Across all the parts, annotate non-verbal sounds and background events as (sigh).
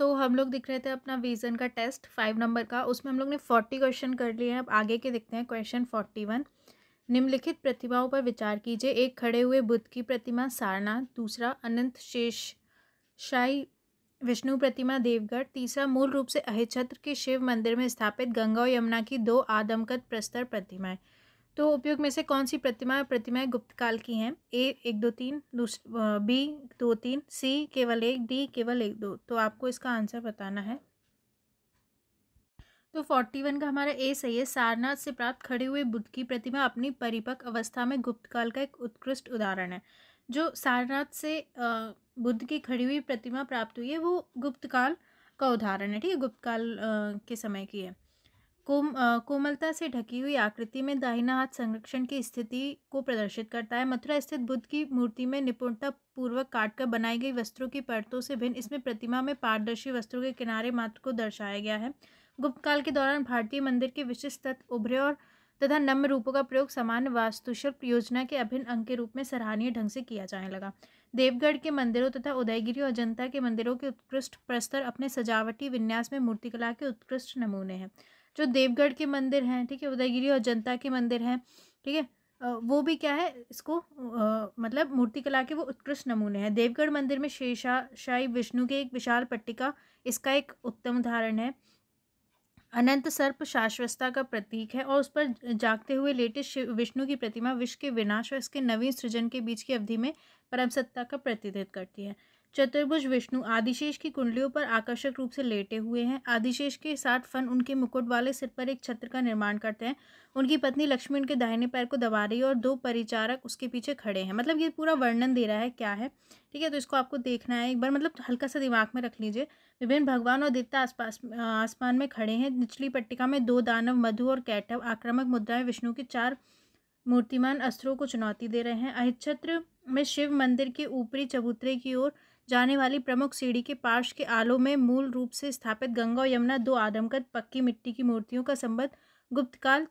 तो हम लोग दिख रहे थे अपना विजन का टेस्ट फाइव नंबर का उसमें हम लोग ने फोर्टी क्वेश्चन कर लिए हैं अब आगे के देखते हैं क्वेश्चन फोर्टी वन निम्नलिखित प्रतिमाओं पर विचार कीजिए एक खड़े हुए बुद्ध की प्रतिमा सारना दूसरा अनंत शेष शाही विष्णु प्रतिमा देवगढ़ तीसरा मूल रूप से अहिछत्र के शिव मंदिर में स्थापित गंगा और यमुना की दो आदमकद प्रस्तर प्रतिमाएँ तो उपयोग में से कौन सी प्रतिमा प्रतिमाएं गुप्त काल की हैं ए एक दो तीन बी दो तीन सी केवल एक डी केवल एक दो तो आपको इसका आंसर बताना है तो फोर्टी वन का हमारा ए सही है सारनाथ से प्राप्त खड़े हुए बुद्ध की प्रतिमा अपनी परिपक्व अवस्था में गुप्त काल का एक उत्कृष्ट उदाहरण है जो सारनाथ से बुद्ध की खड़ी हुई प्रतिमा प्राप्त हुई है वो गुप्त काल का उदाहरण है ठीक है गुप्त काल के समय की है कोम कोमलता से ढकी हुई आकृति में दाहिना हाथ संरक्षण की स्थिति को प्रदर्शित करता है मथुरा स्थित बुद्ध की मूर्ति में निपुणता पूर्वक काटकर बनाई गई वस्त्रों की परतों से भिन्न इसमें प्रतिमा में पारदर्शी वस्त्रों के किनारे मात्र को दर्शाया गया है गुप्त काल के दौरान भारतीय मंदिर के विशिष्ट तत्व उभरे और तथा नम्य रूपों का प्रयोग सामान्य वास्तुशिल्प योजना के अभिन्न अंग के रूप में सराहनीय ढंग से किया जाने लगा देवगढ़ के मंदिरों तथा उदयगिरी और जनता के मंदिरों के उत्कृष्ट प्रस्तर अपने सजावटी विन्यास में मूर्तिकला के उत्कृष्ट नमूने हैं जो देवगढ़ के मंदिर हैं ठीक है उदयगिरी और जनता के मंदिर हैं ठीक है वो भी क्या है इसको आ, मतलब मूर्तिकला के वो उत्कृष्ट नमूने हैं देवगढ़ मंदिर में शेषा शाही विष्णु के एक विशाल पट्टिका इसका एक उत्तम उदाहरण है अनंत सर्प शाश्वतता का प्रतीक है और उस पर जागते हुए लेटे विष्णु की प्रतिमा विश्व के विनाश और इसके नवीन सृजन के बीच की अवधि में परम सत्ता का प्रतिनिधित्व करती है चतुर्भुज विष्णु आदिशेष की कुंडलियों पर आकर्षक रूप से लेटे हुए हैं आदिशेष के साथ फन उनके मुकुट वाले सिर पर एक छत्र का निर्माण करते हैं उनकी पत्नी लक्ष्मी उनके दाहिने पैर को दबा रही है और दो परिचारक उसके पीछे खड़े हैं मतलब ये पूरा वर्णन दे रहा है क्या है ठीक है तो इसको आपको देखना है एक बार मतलब हल्का सा दिमाग में रख लीजिए विभिन्न भगवान और देवता आसपास आसमान में खड़े हैं निचली पट्टिका में दो दानव मधु और कैटव आक्रामक मुद्राएं विष्णु के चार मूर्तिमान अस्त्रों को चुनौती दे रहे हैं अहिछत्र में शिव मंदिर के ऊपरी चबूतरे की ओर जाने वाली प्रमुख सीढ़ी के पार्श्व के आलों में मूल रूप से स्थापित गंगा और यमुना दो आदमकद पक्की मिट्टी की मूर्तियों का संबंध गुप्तकाल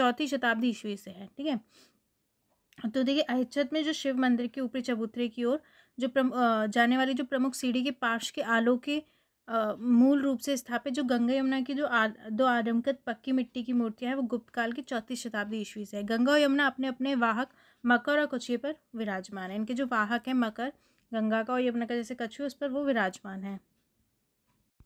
चौथी शताब्दी ईस्वी से है ठीक है तो देखिए अहिच्छत में जो शिव मंदिर के ऊपरी चबूतरे की ओर जो जाने वाली जो प्रमुख सीढ़ी के पार्श्व के आलों के मूल रूप से स्थापित जो गंगा यमुना की जो आ, दो आदमकद पक्की मिट्टी की मूर्तियां हैं वो गुप्तकाल की चौथी शताब्दी ईस्वी से है गंगा और यमुना अपने अपने वाहक मकर और कुछ पर विराजमान है इनके जो वाहक हैं मकर गंगा का और यमुना का जैसे कछु उस पर वो विराजमान है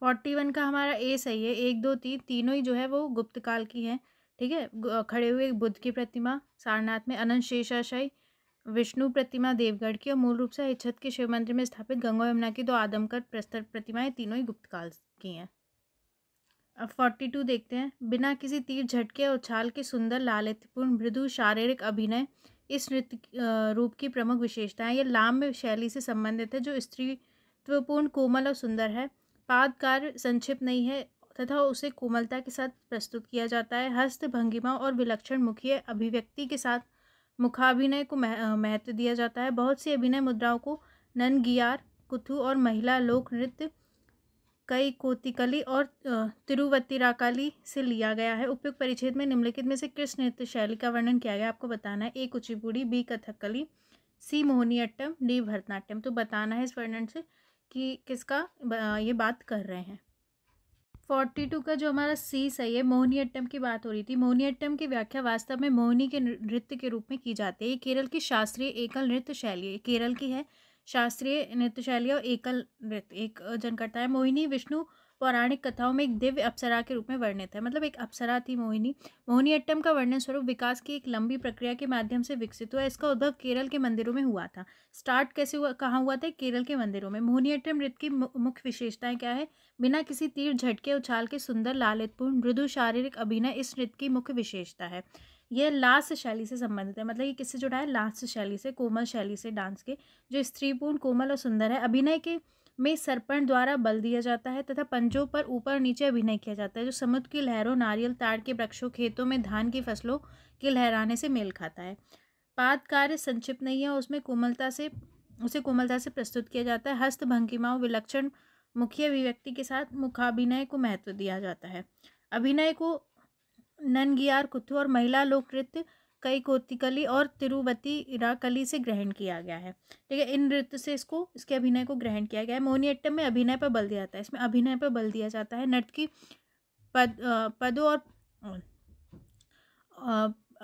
फोर्टी वन का हमारा ए सही है एक दो तीन तीनों ही जो है वो गुप्त काल की है ठीक है खड़े हुए बुद्ध की प्रतिमा सारनाथ में अनंत शेषाशाई विष्णु प्रतिमा देवगढ़ की और मूल रूप से इच्छत के शिव मंदिर में स्थापित गंगा यमुना की दो आदमकर प्रस्तर प्रतिमाएं तीनों ही गुप्त काल की हैं अब फोर्टी टू देखते हैं बिना किसी तीर झटके और उछाल के सुंदर लालित्यपूर्ण मृदु शारीरिक अभिनय इस नृत्य रूप की प्रमुख विशेषताएं यह लाम्य शैली से संबंधित है जो स्त्रीत्वपूर्ण कोमल और सुंदर है पाद कार्य संक्षिप्त नहीं है तथा उसे कोमलता के साथ प्रस्तुत किया जाता है हस्त भंगिमा और विलक्षण मुखीय अभिव्यक्ति के साथ मुखाभिनय को महत्व दिया जाता है बहुत सी अभिनय मुद्राओं को ननगियार कुथु और महिला लोक नृत्य कई कोतिकली और तिरुवत्तिराकाली से लिया गया है उपयुक्त परिच्छेद में निम्नलिखित में से किस नृत्य शैली का वर्णन किया गया आपको बताना है A Kuchipudi B Kathakali C Mohiniyattam D Bharatanatyam तो बताना है इस वर्णन से कि किसका ये बात कर रहे हैं फोर्टी टू का जो हमारा सी सही है मोहिनीअट्टम की बात हो रही थी मोहिनीअट्टम की व्याख्या वास्तव में मोहनी के नृत्य के रूप में की जाती है ये केरल की शास्त्रीय एकल नृत्य शैली है केरल की है शास्त्रीय नृत्य शैली और एकल नृत्य एक जन करता है मोहिनी विष्णु पौराणिक कथाओं में एक दिव्य अप्सरा के रूप में वर्णित है मतलब एक अप्सरा थी मोहिनी मोहिनी अट्टम का वर्णन स्वरूप विकास की एक लंबी प्रक्रिया के माध्यम से विकसित हुआ इसका उद्भव केरल के मंदिरों में हुआ था स्टार्ट कैसे हुआ कहाँ हुआ था केरल के मंदिरों में मोहिनी अट्टम नृत्य की मुख्य विशेषताएं क्या है बिना किसी तीर झटके उछाल के सुंदर लालितपूर्ण मृदु शारीरिक अभिनय इस नृत्य की मुख्य विशेषता है यह लास्ट शैली से संबंधित है मतलब ये किससे जुड़ा है लास्ट शैली से कोमल शैली से डांस के जो स्त्रीपूर्ण कोमल और सुंदर है अभिनय के में सरपण द्वारा बल दिया जाता है तथा पंजों पर ऊपर नीचे अभिनय किया जाता है जो समुद्र की लहरों नारियल ताड़ के वृक्षों खेतों में धान की फसलों के लहराने से मेल खाता है पाद कार्य संक्षिप्त नहीं है उसमें कोमलता से उसे कोमलता से प्रस्तुत किया जाता है हस्त भंगिमाओं विलक्षण मुख्य अभिव्यक्ति के साथ मुखाभिनय को महत्व दिया जाता है अभिनय को ननगियार कुथु और महिला लोक नृत्य कई कोतिकली और तिरुवती इराकली से ग्रहण किया गया है ठीक है इन नृत्य से इसको इसके अभिनय को ग्रहण किया गया है मोहिनीअट्टम में अभिनय पर बल दिया जाता है इसमें अभिनय पर बल दिया जाता है नर्तकी पद पदों और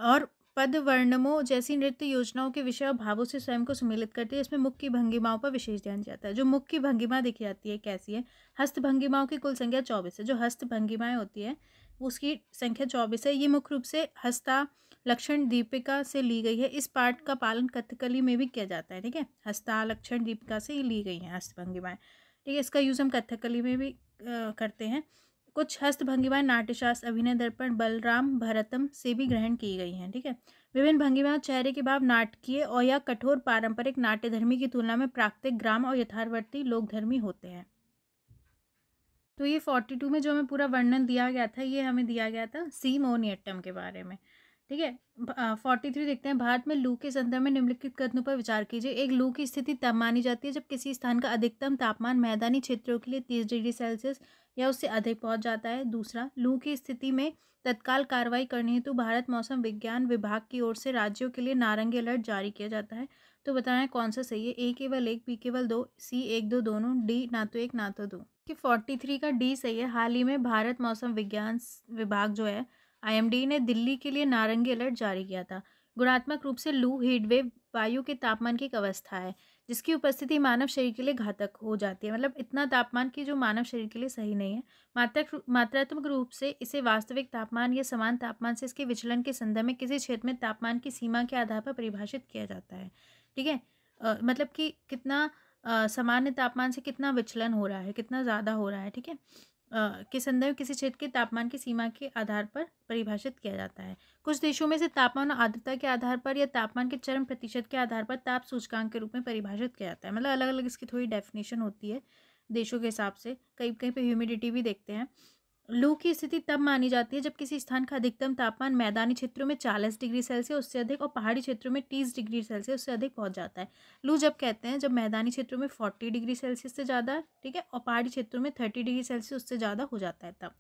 और पद वर्णमों जैसी नृत्य योजनाओं के विषय और भावों से स्वयं को सम्मिलित करती है इसमें मुख्य की भंगिमाओं पर विशेष ध्यान जाता है जो मुख्य की भंगिमा देखी जाती है कैसी है हस्त भंगिमाओं की कुल संख्या चौबीस है जो हस्त भंगिमाएँ होती है उसकी संख्या चौबीस है ये मुख्य रूप से हस्ता लक्षण दीपिका से ली गई है इस पाठ का पालन कथकली में भी किया जाता है ठीक है हस्ता लक्षण दीपिका से ली गई हैं हस्तभंगिमाएँ ठीक है इसका यूज़ हम कथकली में भी करते हैं कुछ हस्तभंगिमाएँ नाट्यशास्त्र अभिनय दर्पण बलराम भरतम से भी ग्रहण की गई हैं ठीक है विभिन्न भंगिमाएँ चेहरे के भाव नाटकीय और या कठोर पारंपरिक नाट्यधर्मी की तुलना में प्राकृतिक ग्राम और यथार्थवर्ती लोकधर्मी होते हैं तो ये फोर्टी टू में जो हमें पूरा वर्णन दिया गया था ये हमें दिया गया था सी मोनियटम के बारे में ठीक है फोर्टी थ्री देखते हैं भारत में लू के संदर्भ में निम्नलिखित कथनों पर विचार कीजिए एक लू की स्थिति तब मानी जाती है जब किसी स्थान का अधिकतम तापमान मैदानी क्षेत्रों के लिए तीस डिग्री सेल्सियस या उससे अधिक पहुंच जाता है दूसरा लू की स्थिति में तत्काल कार्रवाई करने हेतु भारत मौसम विज्ञान विभाग की ओर से राज्यों के लिए नारंगी अलर्ट जारी किया जाता है तो बताएं कौन सा सही है ए केवल एक बी केवल दो सी एक दो दोनों डी ना तो एक ना तो दो कि 43 का डी सही है हाल ही में भारत मौसम विज्ञान विभाग जो है आईएमडी ने दिल्ली के लिए नारंगी अलर्ट जारी किया था गुणात्मक रूप से लू हीटवेव वायु के तापमान की एक अवस्था है जिसकी उपस्थिति मानव शरीर के लिए घातक हो जाती है मतलब इतना तापमान की जो मानव शरीर के लिए सही नहीं है मात्रा मात्रात्मक रूप से इसे वास्तविक तापमान या समान तापमान से इसके विचलन के संदर्भ में किसी क्षेत्र में तापमान की सीमा के आधार पर परिभाषित किया जाता है ठीक है मतलब कि कितना सामान्य तापमान से कितना विचलन हो रहा है कितना ज़्यादा हो रहा है ठीक है के संदर्भ किसी क्षेत्र के तापमान की सीमा के आधार पर परिभाषित किया जाता है कुछ देशों में से तापमान आर्द्रता के आधार पर या तापमान के चरम प्रतिशत के आधार पर ताप सूचकांक के रूप में परिभाषित किया जाता है मतलब अलग अलग इसकी थोड़ी डेफिनेशन होती है देशों के हिसाब से कई कहीं पर ह्यूमिडिटी भी देखते हैं लू की स्थिति तब मानी जाती है जब किसी स्थान का अधिकतम तापमान मैदानी क्षेत्रों में चालीस डिग्री सेल्सियस उससे अधिक और पहाड़ी क्षेत्रों में तीस डिग्री सेल्सियस उससे अधिक पहुंच जाता है लू जब कहते हैं जब मैदानी क्षेत्रों में फोर्टी डिग्री सेल्सियस से ज़्यादा ठीक है और पहाड़ी क्षेत्रों में थर्टी डिग्री सेल्सियस उससे ज़्यादा हो जाता है तब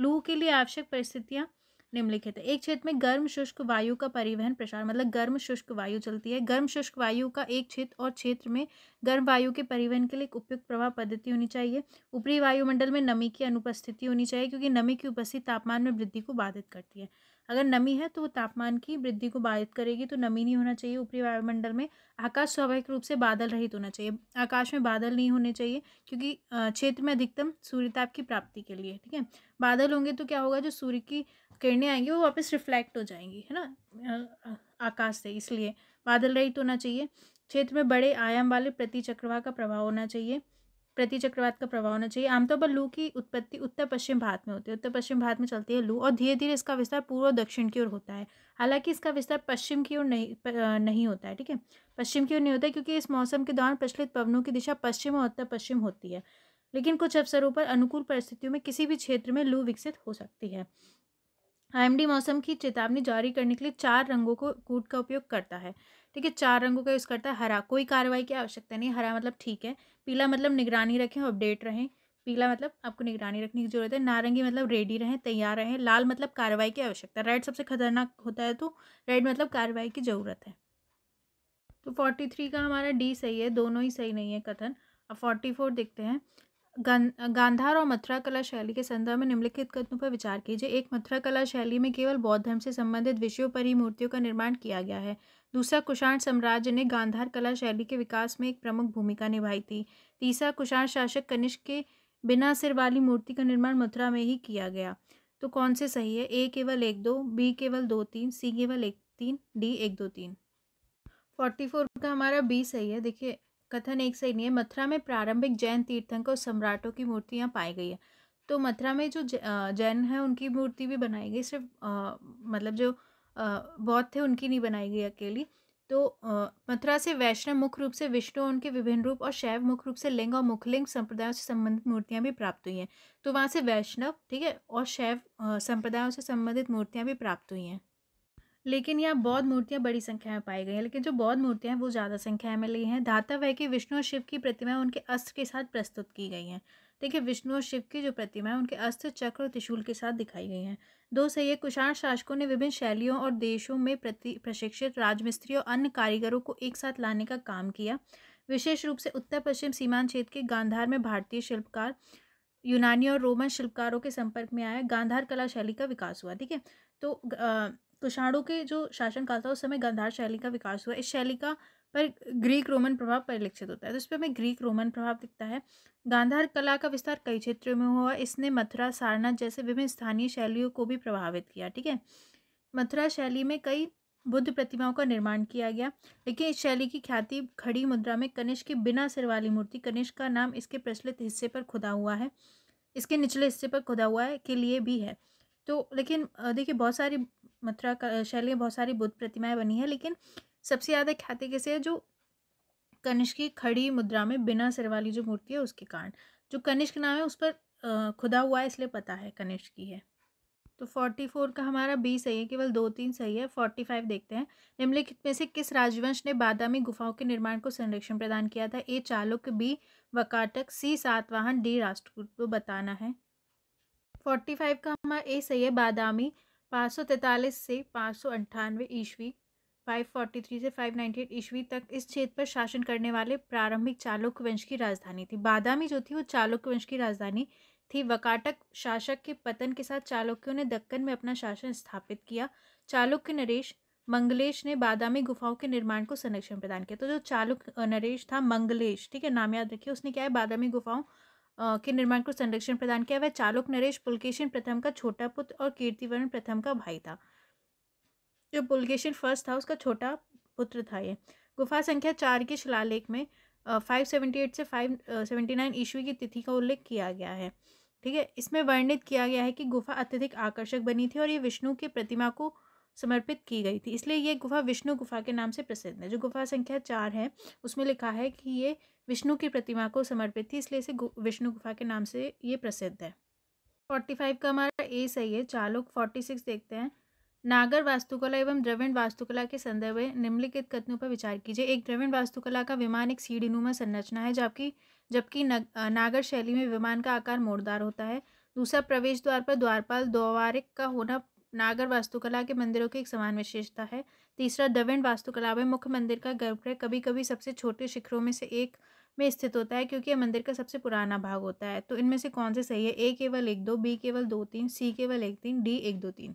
लू के लिए आवश्यक परिस्थितियाँ निम्नलिखित है एक क्षेत्र में गर्म शुष्क वायु का परिवहन प्रसार मतलब गर्म शुष्क वायु चलती है गर्म शुष्क वायु का एक क्षेत्र और क्षेत्र में गर्म वायु के परिवहन के लिए एक उपयुक्त प्रवाह पद्धति होनी चाहिए ऊपरी वायुमंडल में नमी की अनुपस्थिति होनी चाहिए क्योंकि नमी की उपस्थिति तापमान में वृद्धि को बाधित करती है अगर नमी है तो वो तापमान की वृद्धि को बाधित करेगी तो नमी नहीं होना चाहिए ऊपरी वायुमंडल में आकाश स्वाभाविक रूप से बादल रहित होना चाहिए आकाश में बादल नहीं होने चाहिए क्योंकि क्षेत्र में अधिकतम सूर्यताप की प्राप्ति के लिए ठीक है बादल होंगे तो क्या होगा जो सूर्य की किरणें आएंगी वो वापस रिफ्लेक्ट हो जाएंगी है ना आकाश से इसलिए बादल रहित होना चाहिए क्षेत्र में बड़े आयाम वाले प्रति चक्रवाह का प्रभाव होना चाहिए प्रति चक्रवात का प्रभाव होना चाहिए आमतौर पर लू की उत्पत्ति उत्तर पश्चिम भारत में होती है उत्तर पश्चिम भारत में चलती है लू और धीरे धीरे इसका विस्तार पूर्व और दक्षिण की ओर होता है हालांकि इसका विस्तार पश्चिम की ओर नहीं नहीं होता है ठीक है पश्चिम की ओर नहीं होता है क्योंकि इस मौसम के दौरान प्रचलित पवनों की दिशा पश्चिम और उत्तर पश्चिम होती है लेकिन कुछ अवसरों पर अनुकूल परिस्थितियों में किसी भी क्षेत्र में लू विकसित हो सकती है आईएमडी मौसम की चेतावनी जारी करने के लिए चार रंगों को कूट का उपयोग करता है ठीक है चार रंगों का यूज़ करता है हरा कोई कार्रवाई की आवश्यकता नहीं हरा मतलब ठीक है पीला मतलब निगरानी रखें अपडेट रहें पीला मतलब आपको निगरानी रखने की जरूरत है नारंगी मतलब रेडी रहें तैयार रहें लाल मतलब कार्रवाई की आवश्यकता रेड सबसे खतरनाक होता है तो रेड मतलब कार्रवाई की ज़रूरत है तो फोर्टी थ्री का हमारा डी सही है दोनों ही सही नहीं है कथन अब फोर्टी फोर देखते हैं गांधार और मथुरा कला शैली के संदर्भ में निम्नलिखित कथनों पर विचार कीजिए एक मथुरा कला शैली में केवल बौद्ध धर्म से संबंधित विषयों पर ही मूर्तियों का निर्माण किया गया है दूसरा कुषाण साम्राज्य ने गांधार कला शैली के विकास में एक प्रमुख भूमिका निभाई थी तीसरा कुषाण शासक कनिष्क के बिना सिर वाली मूर्ति का निर्माण मथुरा में ही किया गया तो कौन से सही है ए केवल एक दो बी केवल दो तीन सी केवल एक तीन डी एक दो तीन फोर्टी फोर का हमारा बी सही है देखिए कथन एक सही नहीं है मथुरा में प्रारंभिक जैन तीर्थंकर और सम्राटों की मूर्तियाँ पाई गई है तो मथुरा में जो जैन है उनकी मूर्ति भी बनाई गई सिर्फ आ, मतलब जो बौद्ध थे उनकी नहीं बनाई गई अकेली तो मथुरा से वैष्णव मुख्य रूप से विष्णु उनके विभिन्न रूप और शैव मुख्य रूप से लिंग और मुखलिंग संप्रदायों से संबंधित मूर्तियाँ भी प्राप्त हुई हैं तो वहाँ से वैष्णव ठीक है और शैव संप्रदायों से संबंधित मूर्तियाँ भी प्राप्त हुई हैं लेकिन यहाँ बौद्ध मूर्तियाँ बड़ी संख्या में पाई गई हैं लेकिन जो बौद्ध मूर्तियाँ हैं वो ज़्यादा संख्या में ली हैं धातव है कि विष्णु और शिव की प्रतिमा उनके अस्त्र के साथ प्रस्तुत की गई हैं देखिए विष्णु और शिव की जो प्रतिमा है उनके अस्त्र चक्र और त्रिशूल के साथ दिखाई गई हैं दो सही है कुषाण शासकों ने विभिन्न शैलियों और देशों में प्रति प्रशिक्षित राजमिस्त्री और अन्य कारीगरों को एक साथ लाने का काम किया विशेष रूप से उत्तर पश्चिम सीमांत क्षेत्र के गांधार में भारतीय शिल्पकार यूनानी और रोमन शिल्पकारों के संपर्क में आया गांधार कला शैली का विकास हुआ ठीक है तो कुषाणों के जो शासनकाल था उस समय गंधार शैली का विकास हुआ इस शैली का पर ग्रीक रोमन प्रभाव परिलक्षित होता है तो इस पर हमें ग्रीक रोमन प्रभाव दिखता है गांधार कला का विस्तार कई क्षेत्रों में हुआ इसने मथुरा सारनाथ जैसे विभिन्न स्थानीय शैलियों को भी प्रभावित किया ठीक है मथुरा शैली में कई बुद्ध प्रतिमाओं का निर्माण किया गया लेकिन इस शैली की ख्याति खड़ी मुद्रा में कनिष्क की बिना सिर वाली मूर्ति कनिष्क का नाम इसके प्रचलित हिस्से पर खुदा हुआ है इसके निचले हिस्से पर खुदा हुआ है के लिए भी है तो लेकिन देखिए बहुत सारी मथुरा शैली बहुत सारी बुद्ध प्रतिमाएं बनी है लेकिन सबसे ज़्यादा ख्याति किसे है जो कनिष्क की खड़ी मुद्रा में बिना सिर वाली जो मूर्ति है उसके कारण जो कनिष्क नाम है उस पर खुदा हुआ है इसलिए पता है कनिष्क की है तो फोर्टी फोर का हमारा बी सही है केवल दो तीन सही है फोर्टी फाइव देखते हैं निम्नलिखित में से किस राजवंश ने बादामी गुफाओं के निर्माण को संरक्षण प्रदान किया था A Chalukya B Vakataka C Satavahana D Rashtrakuta को तो बताना है फोर्टी फाइव का हमारा ए सही है बादामी पाँच सौ तैंतालीस से पाँच सौ अंठानवे ईस्वी फाइव फोर्टी थ्री से फाइव नाइन्टी एट ईस्वी तक इस क्षेत्र पर शासन करने वाले प्रारंभिक चालुक्य वंश की राजधानी थी बादामी जो थी वो चालुक्य वंश की राजधानी थी वकाटक शासक के पतन के साथ चालुक्यों ने दक्कन में अपना शासन स्थापित किया चालुक्य नरेश मंगलेश ने बादामी गुफाओं के निर्माण को संरक्षण प्रदान किया तो जो चालुक्य नरेश था मंगलेश ठीक है नाम याद रखिए उसने क्या है बादामी गुफाओं के निर्माण को संरक्षण प्रदान किया वह चालुक नरेश पुलकेशन प्रथम का छोटा पुत्र और कीर्तिवर्ण प्रथम का भाई था जो पुलकेशन फर्स्ट था उसका छोटा पुत्र था ये गुफा संख्या चार के शिलालेख में फाइव सेवेंटी एट से फाइव सेवेंटी नाइन ईस्वी की तिथि का उल्लेख किया गया है ठीक है इसमें वर्णित किया गया है कि गुफा अत्यधिक आकर्षक बनी थी और ये विष्णु की प्रतिमा को समर्पित की गई थी इसलिए ये गुफा विष्णु गुफा के नाम से प्रसिद्ध है जो गुफा संख्या चार है उसमें लिखा है कि ये विष्णु की प्रतिमा को समर्पित थी इसलिए इसे विष्णु गुफा के नाम से ये प्रसिद्ध है फोर्टी फाइव का हमारा ए सही है चार लोग फोर्टी सिक्स देखते हैं नागर वास्तुकला एवं द्रविण वास्तुकला के संदर्भ में निम्नलिखित कथनों पर विचार कीजिए एक द्रविण वास्तुकला का विमान एक सीढ़ीनुमा संरचना है जबकि जबकि नागर शैली में विमान का आकार मोड़दार होता है दूसरा प्रवेश द्वार पर द्वारपाल द्वारिक का होना नागर वास्तुकला के मंदिरों की एक समान विशेषता है तीसरा द्रविण वास्तुकला में मुख्य मंदिर का गर्भगृह कभी कभी सबसे छोटे शिखरों में से एक में स्थित होता है क्योंकि यह मंदिर का सबसे पुराना भाग होता है तो इनमें से कौन से सही है ए केवल एक दो बी केवल दो तीन सी केवल एक तीन डी एक दो तीन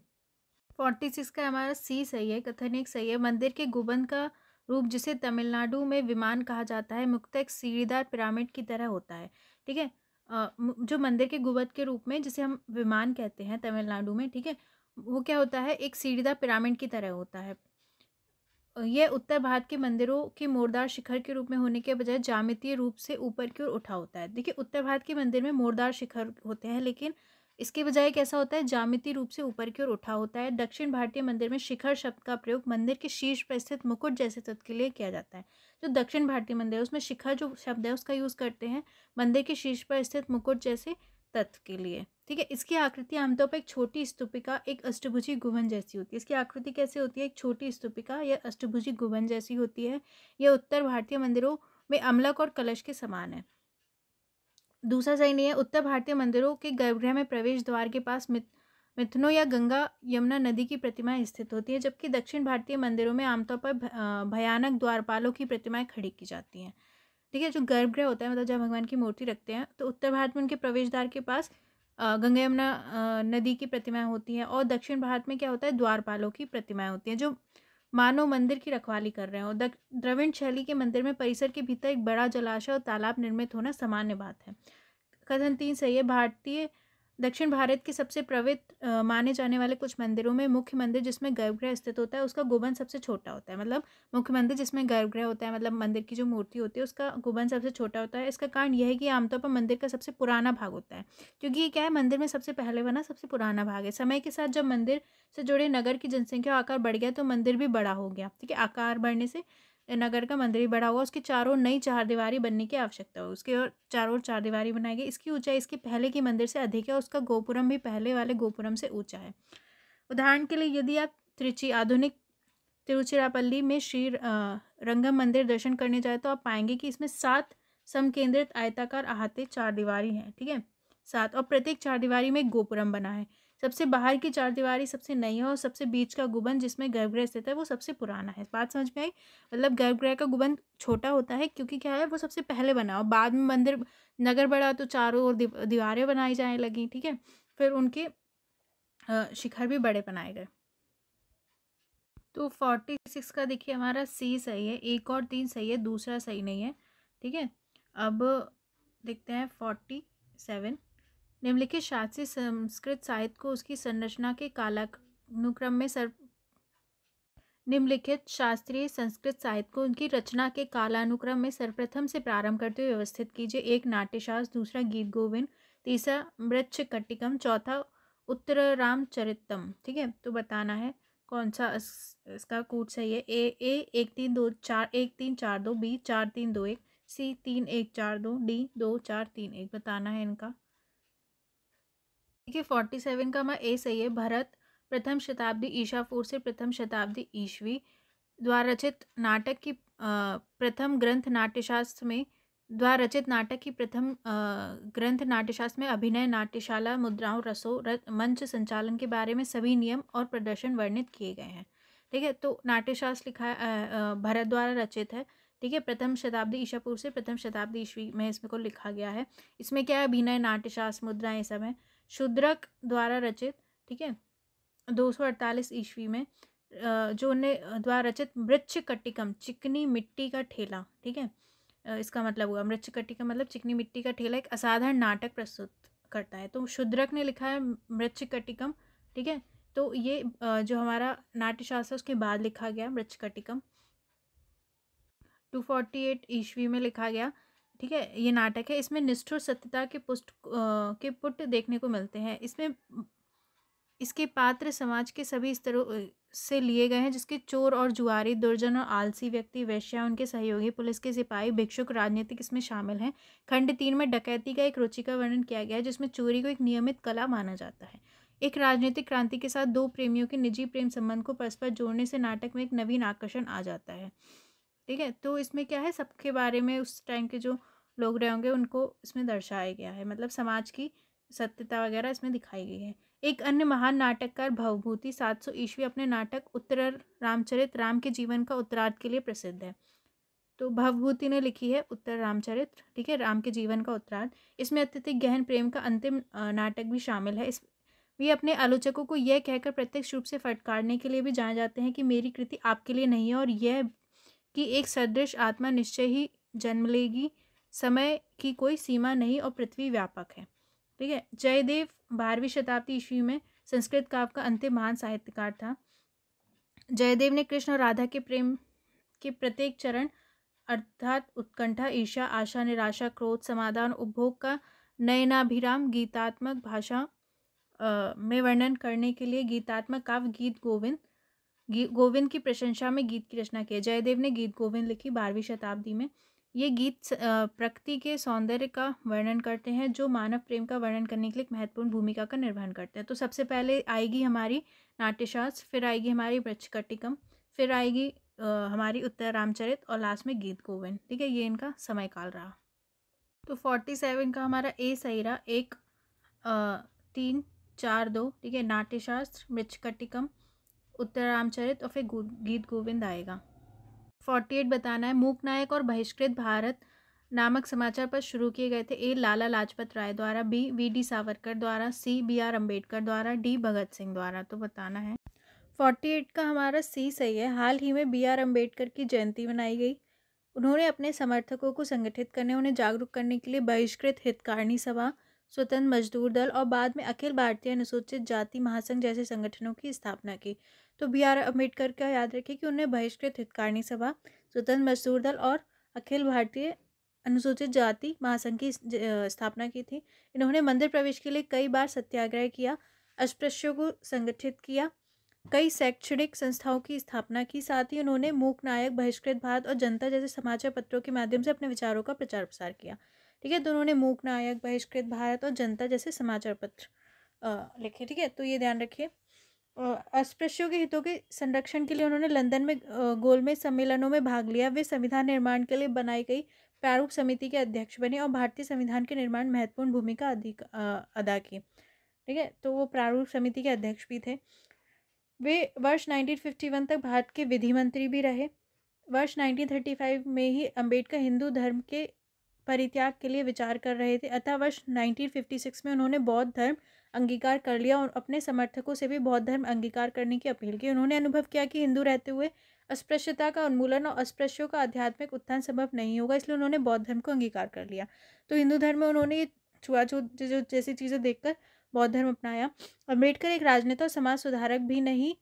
फोर्टी सिक्स का हमारा सी सही है कथन एक सही है मंदिर के गुबंद का रूप जिसे तमिलनाडु में विमान कहा जाता है मुख्य एक सीढ़ीदार पिरामिड की तरह होता है ठीक है जो मंदिर के गुबंद के रूप में जिसे हम विमान कहते हैं तमिलनाडु में ठीक है वो क्या होता है एक सीढ़ीदार पिरामिड की तरह होता है यह उत्तर भारत के मंदिरों के मोरदार शिखर के रूप में होने के बजाय जामितीय रूप से ऊपर की ओर उठा होता है देखिए उत्तर भारत के मंदिर में मोरदार शिखर होते हैं लेकिन इसके बजाय कैसा होता है जामितीय रूप से ऊपर की ओर उठा होता है दक्षिण भारतीय मंदिर में शिखर शब्द का प्रयोग मंदिर के शीर्ष पर स्थित मुकुट जैसे तत्व के लिए किया जाता है जो दक्षिण भारतीय मंदिर है उसमें शिखर जो शब्द है उसका यूज़ करते हैं मंदिर के शीर्ष पर स्थित मुकुट जैसे तत्व के लिए ठीक है इसकी आकृति आमतौर पर एक छोटी स्तूपिका एक अष्टभुजी गुवन जैसी होती है इसकी आकृति कैसे होती है एक छोटी स्तूपिका या अष्टभुजी गुवन जैसी होती है यह उत्तर भारतीय मंदिरों में अमलक और कलश के समान है दूसरा सही नहीं है उत्तर भारतीय मंदिरों के गर्भगृह में प्रवेश द्वार के पास मित मिथुनों या गंगा यमुना नदी की प्रतिमाएं स्थित होती है जबकि दक्षिण भारतीय मंदिरों में आमतौर पर भयानक द्वारपालों की प्रतिमाएं खड़ी की जाती हैं ठीक है जो गर्भगृह होता है मतलब जहाँ भगवान की मूर्ति रखते हैं तो उत्तर भारत में उनके प्रवेश द्वार के पास गंगा यमुना नदी की प्रतिमाएं होती हैं और दक्षिण भारत में क्या होता है द्वारपालों की प्रतिमाएं होती हैं जो मानव मंदिर की रखवाली कर रहे हैं और द्रविण शैली के मंदिर में परिसर के भीतर एक बड़ा जलाशय और तालाब निर्मित होना सामान्य बात है कथन तीन सही है भारतीय दक्षिण भारत के सबसे पवित्र माने जाने वाले कुछ मंदिरों में मुख्य मंदिर जिसमें गर्भगृह स्थित होता है उसका गुबन सबसे छोटा होता है मतलब मुख्य मंदिर जिसमें गर्भगृह होता है मतलब मंदिर की जो मूर्ति होती है उसका गुबन सबसे छोटा होता है इसका कारण यह है कि आमतौर पर मंदिर का सबसे पुराना भाग होता है क्योंकि ये क्या है मंदिर में सबसे पहले बना सबसे पुराना भाग है समय के साथ जब मंदिर से जुड़े नगर की जनसंख्या आकार बढ़ गया तो मंदिर भी बड़ा हो गया ठीक है आकार बढ़ने से नगर का मंदिर भी बड़ा हुआ उसके चारों नई चार दीवारी बनने की आवश्यकता हो उसके और चारों चार दीवारी बनाई गई इसकी ऊंचाई इसके पहले के मंदिर से अधिक है उसका गोपुरम भी पहले वाले गोपुरम से ऊंचा है उदाहरण के लिए यदि आप त्रिची आधुनिक तिरुचिरापल्ली में श्री रंगम मंदिर दर्शन करने जाए तो आप पाएंगे कि इसमें सात समकेंद्रित आयताकार अहाते चार दीवारी हैं ठीक है सात और प्रत्येक चार दीवारी में एक गोपुरम बना है सबसे बाहर की चार दीवारी सबसे नई है और सबसे बीच का गुबन जिसमें गर्भगृह स्थित है वो सबसे पुराना है बात समझ में आई मतलब गर्भगृह का गुबन छोटा होता है क्योंकि क्या है वो सबसे पहले बना और बाद में मंदिर नगर बढ़ा तो चारों ओर दीवारें बनाई जाने लगी ठीक है फिर उनके शिखर भी बड़े बनाए गए तो फोर्टी सिक्स का देखिए हमारा सी सही है एक और तीन सही है दूसरा सही नहीं है ठीक है अब देखते हैं फोर्टी सेवन निम्नलिखित शास्त्रीय संस्कृत साहित्य को उसकी संरचना के कालानुक्रम में सर्व निम्नलिखित शास्त्रीय संस्कृत साहित्य को उनकी रचना के कालानुक्रम में सर्वप्रथम से प्रारंभ करते हुए व्यवस्थित कीजिए एक नाट्यशास्त्र दूसरा गीत गोविंद तीसरा मृक्ष कटिकम चौथा उत्तर रामचरितम ठीक है तो बताना है कौन सा इस, इसका कूट सही है ए ए एक तीन दो चार एक तीन चार दो बी चार तीन दो एक सी तीन एक चार दो डी दो चार तीन एक बताना है इनका देखिए फोर्टी सेवन का हमारा ए सही है भरत प्रथम शताब्दी ईशापुर से प्रथम शताब्दी ईस्वी द्वारा रचित नाटक की प्रथम ग्रंथ नाट्यशास्त्र में द्वारा रचित नाटक की प्रथम ग्रंथ नाट्यशास्त्र में अभिनय नाट्यशाला मुद्राओं रसों रत, मंच संचालन के बारे में सभी नियम और प्रदर्शन वर्णित किए गए हैं ठीक है तो नाट्यशास्त्र लिखा भरत द्वारा रचित है ठीक है प्रथम शताब्दी ईशापुर से प्रथम शताब्दी ईस्वी में इसमें को लिखा गया है इसमें क्या है अभिनय नाट्यशास्त्र मुद्रा ये सब है शुद्रक द्वारा रचित ठीक है दो सौ अड़तालीस ईस्वी में जो उन्हें द्वारा रचित मृक्ष कट्टिकम चिकनी मिट्टी का ठेला ठीक है इसका मतलब हुआ मृक्ष कट्टिकम मतलब चिकनी मिट्टी का ठेला एक असाधारण नाटक प्रस्तुत करता है तो शुद्रक ने लिखा है मृक्ष कट्टिकम ठीक है तो ये जो हमारा नाट्यशास्त्र उसके बाद लिखा गया Mrichchhakatikam two forty eight ईस्वी में लिखा गया ठीक है ये नाटक है इसमें निष्ठुर सत्यता के पुष्ट के पुट देखने को मिलते हैं इसमें इसके पात्र समाज के सभी स्तरों से लिए गए हैं जिसके चोर और जुआरी दुर्जन और आलसी व्यक्ति वैश्या उनके सहयोगी पुलिस के सिपाही भिक्षुक राजनीतिक इसमें शामिल हैं खंड तीन में डकैती का एक रुचि का वर्णन किया गया है जिसमें चोरी को एक नियमित कला माना जाता है एक राजनीतिक क्रांति के साथ दो प्रेमियों के निजी प्रेम संबंध को परस्पर जोड़ने से नाटक में एक नवीन आकर्षण आ जाता है ठीक है तो इसमें क्या है सबके बारे में उस टाइम के जो लोग रहे होंगे उनको इसमें दर्शाया गया है मतलब समाज की सत्यता वगैरह इसमें दिखाई गई है एक अन्य महान नाटककार भवभूति सात सौ ईस्वी अपने नाटक उत्तर रामचरित राम के जीवन का उत्तरार्ध के लिए प्रसिद्ध है तो भवभूति ने लिखी है उत्तर रामचरित ठीक है राम के जीवन का उत्तरार्ध इसमें अत्यधिक गहन प्रेम का अंतिम नाटक भी शामिल है इस वे अपने आलोचकों को यह कहकर प्रत्यक्ष रूप से फटकारने के लिए भी जाने जाते हैं कि मेरी कृति आपके लिए नहीं है और यह कि एक सदृश आत्मा निश्चय ही जन्म लेगी समय की कोई सीमा नहीं और पृथ्वी व्यापक है ठीक है जयदेव बारहवीं शताब्दी ईस्वी में संस्कृत काव्य का अंतिम महान साहित्यकार था जयदेव ने कृष्ण और राधा के प्रेम के प्रत्येक चरण अर्थात उत्कंठा ईर्षा आशा निराशा क्रोध समाधान उपभोग का नयनाभिराम गीतात्मक भाषा में वर्णन करने के लिए गीतात्मक काव्य गीत गोविंद गोविंद की प्रशंसा में गीत की रचना की जयदेव ने गीत गोविंद लिखी बारहवीं शताब्दी में ये गीत प्रकृति के सौंदर्य का वर्णन करते हैं जो मानव प्रेम का वर्णन करने के लिए महत्वपूर्ण भूमिका का निर्वहन करते हैं तो सबसे पहले आएगी हमारी नाट्यशास्त्र फिर आएगी हमारी वृक्षकटिकम फिर आएगी हमारी उत्तर रामचरित और लास्ट में गीत गोविंद ठीक है ये इनका समय काल रहा तो फोर्टी सेवन का हमारा ए सही रहा एक आ, तीन चार दो ठीक है नाट्यशास्त्र मृक्षकटिकम उत्तर रामचरित और फिर गीत गोविंद आएगा फोर्टी एट बताना है मूक नायक और बहिष्कृत भारत नामक समाचार पत्र शुरू किए गए थे ए लाला लाजपत राय द्वारा बी वी डी सावरकर द्वारा सी बी आर अम्बेडकर द्वारा डी भगत सिंह द्वारा तो बताना है फोर्टी एट का हमारा सी सही है हाल ही में बी आर अम्बेडकर की जयंती मनाई गई उन्होंने अपने समर्थकों को संगठित करने उन्हें जागरूक करने के लिए बहिष्कृत हितकारिणी सभा स्वतंत्र मजदूर दल और बाद में अखिल भारतीय अनुसूचित जाति महासंघ जैसे संगठनों की स्थापना की तो बी आर अम्बेडकर का याद रखें कि उन्हें बहिष्कृत हितकारिणी सभा स्वतंत्र मजदूर दल और अखिल भारतीय अनुसूचित जाति महासंघ की स्थापना की थी इन्होंने मंदिर प्रवेश के लिए कई बार सत्याग्रह किया अस्पृश्यों को संगठित किया कई शैक्षणिक संस्थाओं की स्थापना की साथ ही उन्होंने मूक नायक बहिष्कृत भारत और जनता जैसे समाचार पत्रों के माध्यम से अपने विचारों का प्रचार प्रसार किया ठीक है तो उन्होंने मूक नायक बहिष्कृत भारत और जनता जैसे समाचार पत्र लिखे ठीक है तो ये ध्यान रखिए अस्पृश्यों के हितों के संरक्षण के लिए उन्होंने लंदन में गोलमेज सम्मेलनों में भाग लिया वे संविधान निर्माण के लिए बनाई गई प्रारूप समिति के अध्यक्ष बने और भारतीय संविधान के निर्माण महत्वपूर्ण भूमिका अधिक अदा की ठीक है तो वो प्रारूप समिति के अध्यक्ष भी थे वे वर्ष 1951 तक भारत के विधि मंत्री भी रहे वर्ष 1935 में ही अंबेडकर हिंदू धर्म के परित्याग के लिए विचार कर रहे थे अतः वर्ष 1956 में उन्होंने बौद्ध धर्म अंगीकार कर लिया और अपने समर्थकों से भी बौद्ध धर्म अंगीकार करने की अपील की उन्होंने अनुभव किया कि हिंदू रहते हुए अस्पृश्यता का उन्मूलन और अस्पृश्यों का आध्यात्मिक उत्थान संभव नहीं होगा इसलिए उन्होंने बौद्ध धर्म को अंगीकार कर लिया तो हिंदू धर्म में उन्होंने छुआछूत जैसी चीज़ें देखकर बौद्ध धर्म अपनाया अम्बेडकर एक राजनेता और समाज सुधारक भी नहीं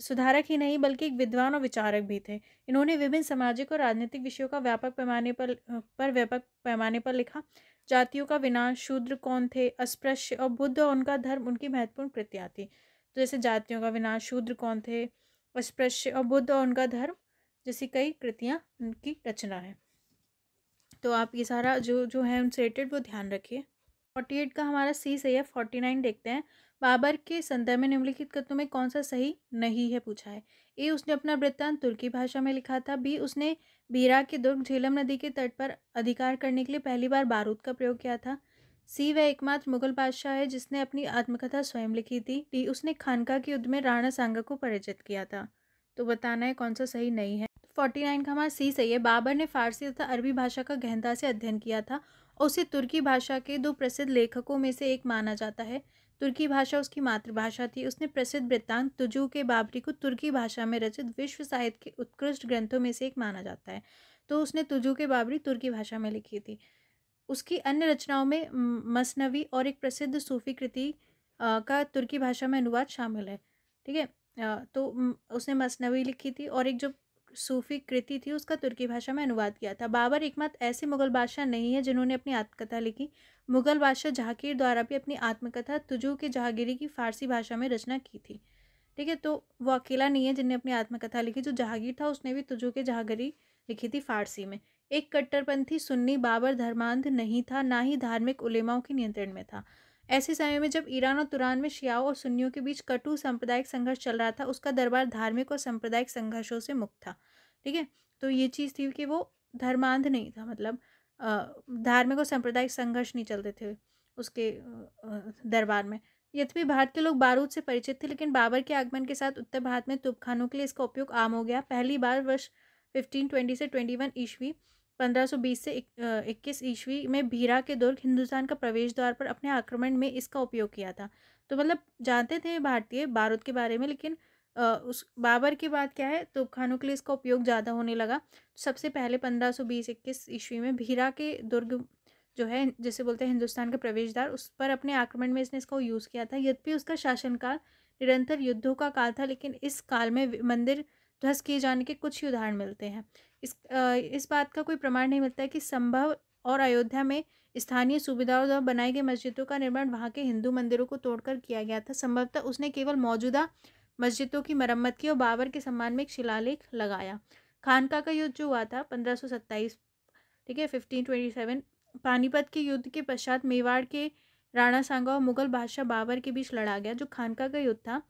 सुधारक ही नहीं बल्कि एक विद्वान और विचारक भी थे इन्होंने विभिन्न सामाजिक और राजनीतिक विषयों का व्यापक पैमाने पर पर व्यापक पैमाने पर लिखा जातियों का विनाश शूद्र कौन थे अस्पृश्य और बुद्ध और उनका धर्म उनकी महत्वपूर्ण कृतियाँ थी तो जैसे जातियों का विनाश शूद्र कौन थे अस्पृश्य और बुद्ध और उनका धर्म जैसी कई कृतियाँ उनकी रचना है तो आप ये सारा जो जो है उनसे रिलेटेड वो ध्यान रखिए फोर्टी एट का हमारा सी सही है फोर्टी नाइन देखते हैं बाबर के संदर्भ में निम्नलिखित कथनों में कौन सा सही नहीं है पूछा है ए उसने अपना वृत्तांत तुर्की भाषा में लिखा था बी उसने बीरा के दुर्ग झेलम नदी के तट पर अधिकार करने के लिए पहली बार बारूद का प्रयोग किया था सी वह एकमात्र मुगल बादशाह है जिसने अपनी आत्मकथा स्वयं लिखी थी डी उसने खानका के युद्ध में राणा सांगा को पराजित किया था तो बताना है कौन सा सही नहीं है फोर्टी नाइन का हमारा सी सही है बाबर ने फारसी तथा अरबी भाषा का गहनता से अध्ययन किया था और उसे तुर्की भाषा के दो प्रसिद्ध लेखकों में से एक माना जाता है तुर्की भाषा उसकी मातृभाषा थी उसने प्रसिद्ध वृत्तांत तुजू के बाबरी को तुर्की भाषा में रचित विश्व साहित्य के उत्कृष्ट ग्रंथों में से एक माना जाता है तो उसने तुजू के बाबरी तुर्की भाषा में लिखी थी उसकी अन्य रचनाओं में मसनवी और एक प्रसिद्ध सूफी कृति का तुर्की भाषा में अनुवाद शामिल है ठीक है तो उसने मसनवी लिखी थी और एक जो सूफी कृति थी उसका तुर्की भाषा में अनुवाद किया था बाबर एकमात्र ऐसे मुगल बादशाह नहीं है जिन्होंने अपनी आत्मकथा लिखी मुगल बादशाह जहांगीर द्वारा भी अपनी आत्मकथा तुजू के जहांगीरी की फारसी भाषा में रचना की थी ठीक है तो वो अकेला नहीं है जिनने अपनी आत्मकथा लिखी जो जहांगीर था उसने भी तुजू के जहांगीरी लिखी थी फारसी में एक कट्टरपंथी सुन्नी बाबर धर्मांध नहीं था ना ही धार्मिक उलेमाओं के नियंत्रण में था ऐसे समय में जब ईरान और तुरान में शियाओं और सुन्नियों के बीच कटु सांप्रदायिक संघर्ष चल रहा था उसका दरबार धार्मिक और सांप्रदायिक संघर्षों से मुक्त था ठीक है तो ये चीज़ थी कि वो धर्मांध नहीं था मतलब धार्मिक और सांप्रदायिक संघर्ष नहीं चलते थे उसके दरबार में यद्यपि भारत के लोग बारूद से परिचित थे लेकिन बाबर के आगमन के साथ उत्तर भारत में तुपखानों के लिए इसका उपयोग आम हो गया पहली बार वर्ष फिफ्टीन ट्वेंटी से ट्वेंटी वन ईस्वी 1520 से इक्कीस ईस्वी में भीरा के दुर्ग हिंदुस्तान का प्रवेश द्वार पर अपने आक्रमण में इसका उपयोग किया था तो मतलब जानते थे भारतीय बारूद के बारे में लेकिन उस बाबर के बाद क्या है तोपखानों के लिए इसका उपयोग ज़्यादा होने लगा सबसे पहले पंद्रह सौ बीस इक्कीस ईस्वी में भीरा के दुर्ग जो है जिसे बोलते हैं हिंदुस्तान का प्रवेश द्वार उस पर अपने आक्रमण में इसने इसका यूज़ किया था यद्यपि उसका शासनकाल निरंतर युद्धों का काल था लेकिन इस काल में मंदिर ध्वस्त किए जाने के कुछ ही उदाहरण मिलते हैं इस इस बात का कोई प्रमाण नहीं मिलता है कि संभव और अयोध्या में स्थानीय सूबेदारों द्वारा बनाई गई मस्जिदों का निर्माण वहाँ के हिंदू मंदिरों को तोड़कर किया गया था संभवतः उसने केवल मौजूदा मस्जिदों की मरम्मत की और बाबर के सम्मान में एक शिलालेख लगाया खानका का युद्ध जो हुआ था पंद्रह ठीक है फिफ्टीन ट्वेंटी सेवन पानीपत के युद्ध के पश्चात मेवाड़ के राणा सांगा और मुगल बादशाह बाबर के बीच लड़ा गया जो खानका का युद्ध था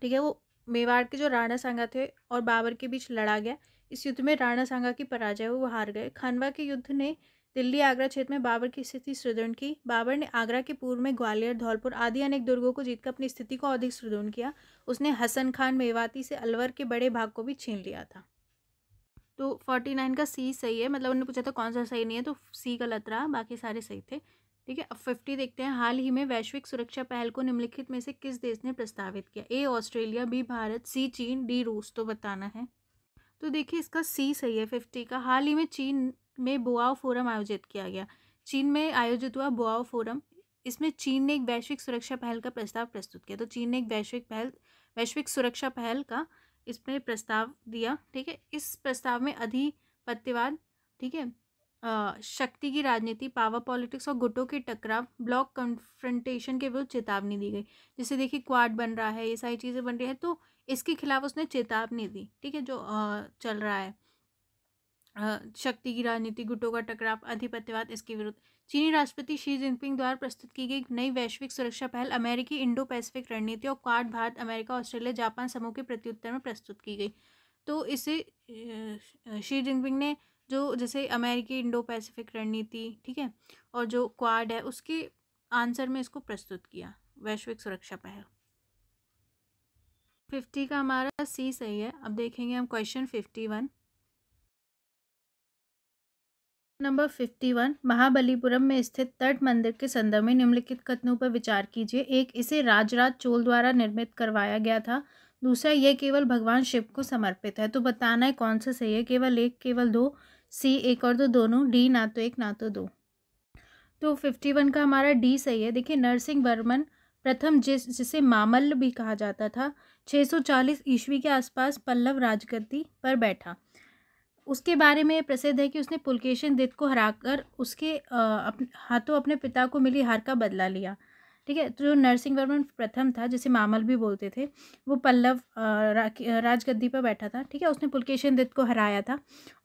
ठीक है वो मेवाड़ के जो राणा सांगा थे और बाबर के बीच लड़ा गया इस युद्ध में राणा सांगा की पराजय वो हार गए खानवा के युद्ध ने दिल्ली आगरा क्षेत्र में बाबर की स्थिति सुदृढ़ की बाबर ने आगरा के पूर्व में ग्वालियर धौलपुर आदि अनेक दुर्गों को जीतकर अपनी स्थिति को अधिक सुदृढ़ किया उसने हसन खान मेवाती से अलवर के बड़े भाग को भी छीन लिया था तो फोर्टी नाइन का सी सही है मतलब उन्होंने पूछा था कौन सा सही नहीं है तो सी गलत रहा बाकी सारे सही थे ठीक है अब फिफ्टी देखते हैं हाल ही में वैश्विक सुरक्षा पहल को निम्नलिखित में से किस देश ने प्रस्तावित किया A Australia B Bharat C चीन डी रूस तो बताना है तो देखिए इसका सी सही है फिफ्टी का हाल ही में चीन में बुआओ फोरम आयोजित किया गया चीन में आयोजित हुआ बुआओ फोरम इसमें चीन ने एक वैश्विक सुरक्षा पहल का प्रस्ताव प्रस्तुत किया तो चीन ने एक वैश्विक पहल वैश्विक सुरक्षा पहल का इसमें प्रस्ताव दिया ठीक है इस प्रस्ताव में अधिपत्यवाद ठीक है शक्ति की राजनीति पावर पॉलिटिक्स और गुटों के टकराव ब्लॉक कन्फ्रंटेशन के विरुद्ध चेतावनी दी गई जैसे देखिए क्वाड बन रहा है ये सारी चीज़ें बन रही है तो इसके खिलाफ उसने चेतावनी दी ठीक है जो चल रहा है शक्ति की राजनीति गुटों का टकराव अधिपत्यवाद इसके विरुद्ध चीनी राष्ट्रपति शी जिनपिंग द्वारा प्रस्तुत की गई नई वैश्विक सुरक्षा पहल अमेरिकी इंडो पैसिफिक रणनीति और Quad Bharat America Australia Japan समूह के प्रत्युत्तर में प्रस्तुत की गई तो इसे शी जिनपिंग ने जो जैसे अमेरिकी इंडो पैसिफिक रणनीति ठीक है और जो क्वाड है उसके आंसर में इसको प्रस्तुत किया वैश्विक सुरक्षा पहल फिफ्टी का हमारा सी सही है अब देखेंगे हम question fifty one number fifty one Mahabalipuram में स्थित तट मंदिर के संदर्भ में निम्नलिखित कथनों पर विचार कीजिए एक इसे राजराज चोल द्वारा निर्मित करवाया गया था दूसरा यह केवल भगवान शिव को समर्पित है तो बताना है कौन सा सही है केवल एक केवल दो सी एक और तो दो दोनों डी ना तो एक ना तो दो तो फिफ्टी वन का हमारा डी सही है देखिए नरसिंह वर्मन प्रथम जिस जिसे मामल्ल भी कहा जाता था 640 ईस्वी के आसपास पल्लव राजगद्दी पर बैठा उसके बारे में प्रसिद्ध है कि उसने पुलकेशन दित को हराकर उसके हाथों अपने पिता को मिली हार का बदला लिया ठीक है तो जो नरसिंह वर्मन प्रथम था जिसे मामल भी बोलते थे वो पल्लव राजगद्दी पर बैठा था ठीक है उसने पुलकेशन दत्त को हराया था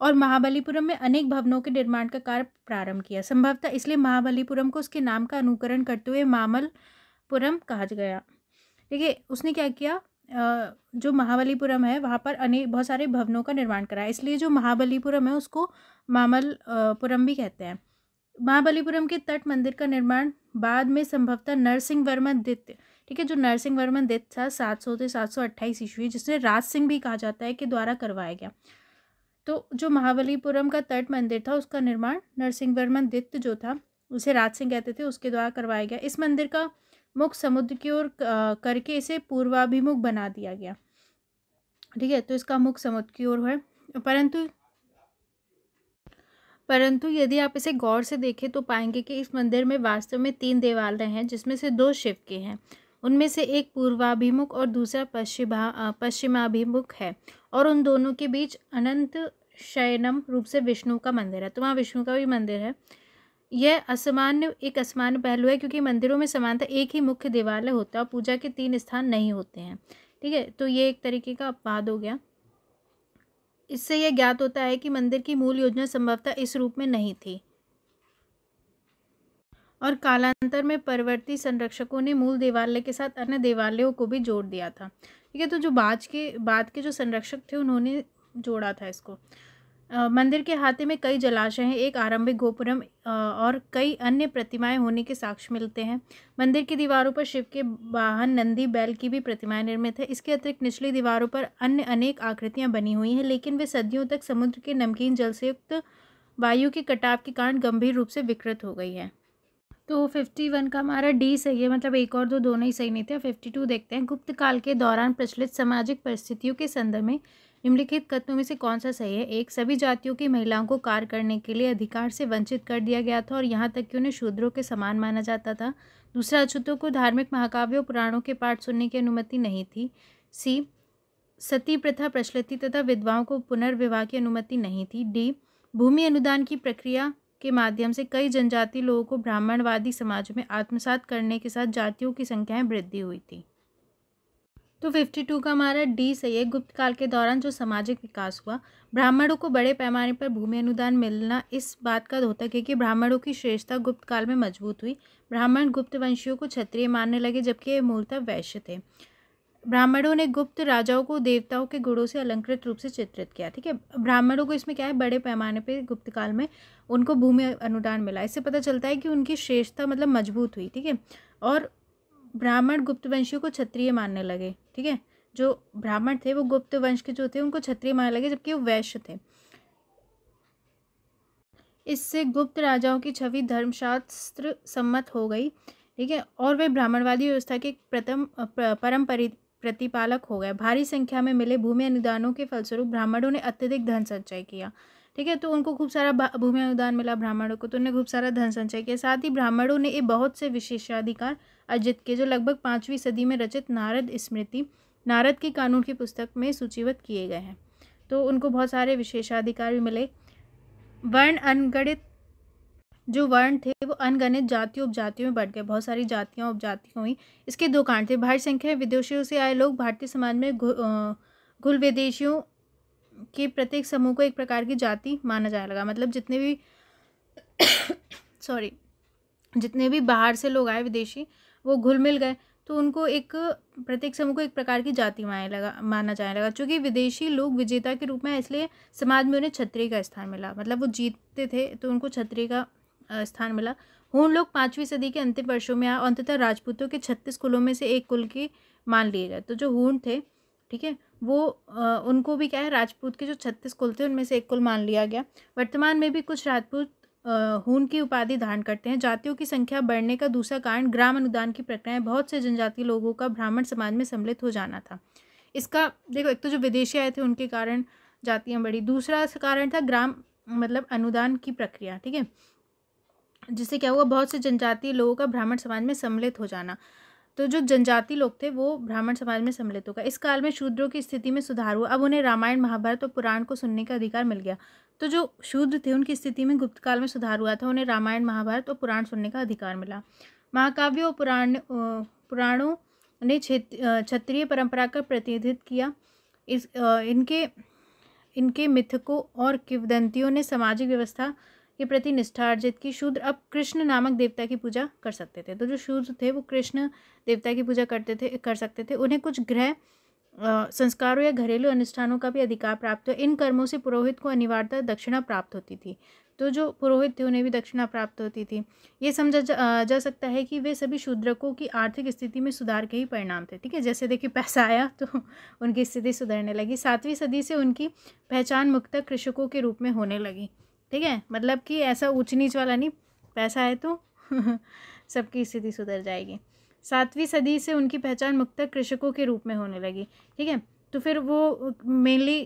और महाबलीपुरम में अनेक भवनों के निर्माण का कार्य प्रारंभ किया संभवतः इसलिए महाबलीपुरम को उसके नाम का अनुकरण करते हुए मामलपुरम कहा गया ठीक है उसने क्या किया जो महाबलीपुरम है वहाँ पर अनेक बहुत सारे भवनों का निर्माण कराया इसलिए जो महाबलीपुरम है उसको मामलपुरम भी कहते हैं महाबलीपुरम के तट मंदिर का निर्माण बाद में संभवतः नरसिंह वर्मा द्वितीय ठीक है जो नरसिंह वर्मन द्वित्य था सात सौ से सात सौ अट्ठाईस ईस्वी जिसे राज सिंह भी कहा जाता है के द्वारा करवाया गया तो जो महाबलीपुरम का तट मंदिर था उसका निर्माण नरसिंह वर्मन द्वित्य जो था उसे राज सिंह कहते थे उसके द्वारा करवाया गया इस मंदिर का मुख समुद्र की ओर करके इसे पूर्वाभिमुख बना दिया गया ठीक है तो इसका मुख समुद्र की ओर है परंतु परंतु यदि आप इसे गौर से देखें तो पाएंगे कि इस मंदिर में वास्तव में तीन देवालय हैं जिसमें से दो शिव के हैं उनमें से एक पूर्वाभिमुख और दूसरा पश्चिमा पश्चिमाभिमुख है और उन दोनों के बीच अनंत शयनम रूप से विष्णु का मंदिर है तो वहाँ विष्णु का भी मंदिर है यह असमान्य एक असमान्य पहलू है क्योंकि मंदिरों में समानता एक ही मुख्य देवालय होता है और पूजा के तीन स्थान नहीं होते हैं ठीक है तो ये एक तरीके का अपवाद हो गया इससे यह ज्ञात होता है कि मंदिर की मूल योजना संभवतः इस रूप में नहीं थी और कालांतर में परवर्ती संरक्षकों ने मूल देवालय के साथ अन्य देवालयों को भी जोड़ दिया था ठीक है तो जो बाद के बाद के जो संरक्षक थे उन्होंने जोड़ा था इसको मंदिर के हाथे में कई जलाशय हैं एक आरंभिक गोपुरम और कई अन्य प्रतिमाएं होने के साक्ष्य मिलते हैं मंदिर की दीवारों पर शिव के वाहन नंदी बैल की भी प्रतिमाएं निर्मित है इसके अतिरिक्त निचली दीवारों पर अन्य अनेक आकृतियां बनी हुई हैं लेकिन वे सदियों तक समुद्र के नमकीन जल से युक्त वायु के कटाव के कारण गंभीर रूप से विकृत हो गई है तो फिफ्टी वन का हमारा डी सही है मतलब एक और दो दोनों ही सही नहीं थे फिफ्टी टू देखते हैं गुप्त काल के दौरान प्रचलित सामाजिक परिस्थितियों के संदर्भ में निम्नलिखित कथनों में से कौन सा सही है एक सभी जातियों की महिलाओं को कार्य करने के लिए अधिकार से वंचित कर दिया गया था और यहाँ तक कि उन्हें शूद्रों के समान माना जाता था दूसरा अछूतों को धार्मिक महाकाव्यों पुराणों के पाठ सुनने की अनुमति नहीं थी सी सती प्रथा प्रचलित तथा विधवाओं को पुनर्विवाह की अनुमति नहीं थी डी भूमि अनुदान की प्रक्रिया के माध्यम से कई जनजाति लोगों को ब्राह्मणवादी समाज में आत्मसात करने के साथ जातियों की संख्याएं वृद्धि हुई थी तो 52 का हमारा डी सही है गुप्त काल के दौरान जो सामाजिक विकास हुआ ब्राह्मणों को बड़े पैमाने पर भूमि अनुदान मिलना इस बात का धोतक है कि ब्राह्मणों की श्रेष्ठता गुप्त काल में मजबूत हुई ब्राह्मण गुप्त वंशियों को क्षत्रिय मानने लगे जबकि ये मूलतः वैश्य थे ब्राह्मणों ने गुप्त राजाओं को देवताओं के गुणों से अलंकृत रूप से चित्रित किया ठीक है ब्राह्मणों को इसमें क्या है बड़े पैमाने पर गुप्त काल में उनको भूमि अनुदान मिला इससे पता चलता है कि उनकी श्रेष्ठता मतलब मजबूत हुई ठीक है और ब्राह्मण गुप्त वंशियों को क्षत्रिय मानने लगे ठीक है जो ब्राह्मण थे वो गुप्त वंश के जो थे उनको क्षत्रिय मानने लगे जबकि वो वैश्य थे इससे गुप्त राजाओं की छवि धर्मशास्त्र सम्मत हो गई ठीक है और वे ब्राह्मणवादी व्यवस्था के प्रथम परम प्रतिपालक हो गए भारी संख्या में मिले भूमि अनुदानों के फलस्वरूप ब्राह्मणों ने अत्यधिक धन संचय किया ठीक है तो उनको खूब सारा भूमि अनुदान मिला ब्राह्मणों को तो उन्हें खूब सारा धन संचय किया साथ ही ब्राह्मणों ने ये बहुत से विशेषाधिकार अजित के जो लगभग पाँचवीं सदी में रचित नारद स्मृति नारद के कानून की पुस्तक में सूचीबद्ध किए गए हैं तो उनको बहुत सारे विशेषाधिकार भी मिले वर्ण अनगणित जो वर्ण थे वो अनगणित जातियों उपजातियों में बढ़ गए बहुत सारी जातियाँ उपजातियाँ हुई इसके दो कारण थे भारी संख्या विदेशियों से आए लोग भारतीय समाज में घुल विदेशियों के प्रत्येक समूह को एक प्रकार की जाति माना जाने लगा मतलब जितने भी सॉरी (coughs) जितने भी बाहर से लोग आए विदेशी वो घुल मिल गए तो उनको एक प्रत्येक समूह को एक प्रकार की जाति माने लगा माना जाने लगा चूँकि विदेशी लोग विजेता के रूप में इसलिए समाज में उन्हें क्षत्रिय का स्थान मिला मतलब वो जीतते थे तो उनको क्षत्रिय का स्थान मिला हूँ लोग पाँचवीं सदी के अंतिम वर्षों में आए अंततः राजपूतों के छत्तीस कुलों में से एक कुल के मान लिए गए तो जो हूण थे ठीक है वो आ, उनको भी क्या है राजपूत के जो छत्तीस कुल थे उनमें से एक कुल मान लिया गया वर्तमान में भी कुछ राजपूत हून की उपाधि धारण करते हैं जातियों की संख्या बढ़ने का दूसरा कारण ग्राम अनुदान की प्रक्रियाएं बहुत से जनजातीय लोगों का ब्राह्मण समाज में सम्मिलित हो जाना था इसका देखो एक तो जो विदेशी आए थे उनके कारण जातियाँ बढ़ी दूसरा कारण था ग्राम मतलब अनुदान की प्रक्रिया ठीक है जिससे क्या हुआ बहुत से जनजातीय लोगों का ब्राह्मण समाज में सम्मिलित हो जाना तो जो जनजाति लोग थे वो ब्राह्मण समाज में सम्मिलित होगा इस काल में शूद्रों की स्थिति में सुधार हुआ अब उन्हें रामायण महाभारत और पुराण को सुनने का अधिकार मिल गया तो जो शूद्र थे उनकी स्थिति में गुप्त काल में सुधार हुआ था उन्हें रामायण महाभारत और पुराण सुनने का अधिकार मिला महाकाव्य और पुराण पुराणों ने क्षत्रिय परंपरा का प्रतिनिधित्व किया इस इनके इनके मिथकों और किवदंतियों ने सामाजिक व्यवस्था के प्रति निष्ठा अर्जित की शूद्र अब कृष्ण नामक देवता की पूजा कर सकते थे तो जो शूद्र थे वो कृष्ण देवता की पूजा करते थे कर सकते थे उन्हें कुछ ग्रह संस्कारों या घरेलू अनुष्ठानों का भी अधिकार प्राप्त हो इन कर्मों से पुरोहित को अनिवार्यता दक्षिणा प्राप्त होती थी तो जो पुरोहित थे उन्हें भी दक्षिणा प्राप्त होती थी ये समझा जा, जा सकता है कि वे सभी शूद्रकों की आर्थिक स्थिति में सुधार के ही परिणाम थे ठीक है जैसे देखिए पैसा आया तो (laughs) उनकी स्थिति सुधरने लगी सातवीं सदी से उनकी पहचान मुख्यतः कृषकों के रूप में होने लगी ठीक है मतलब कि ऐसा ऊँच नीच वाला नहीं पैसा है तो (laughs) सबकी स्थिति सुधर जाएगी सातवीं सदी से उनकी पहचान मुख्तक कृषकों के रूप में होने लगी ठीक है तो फिर वो मेनली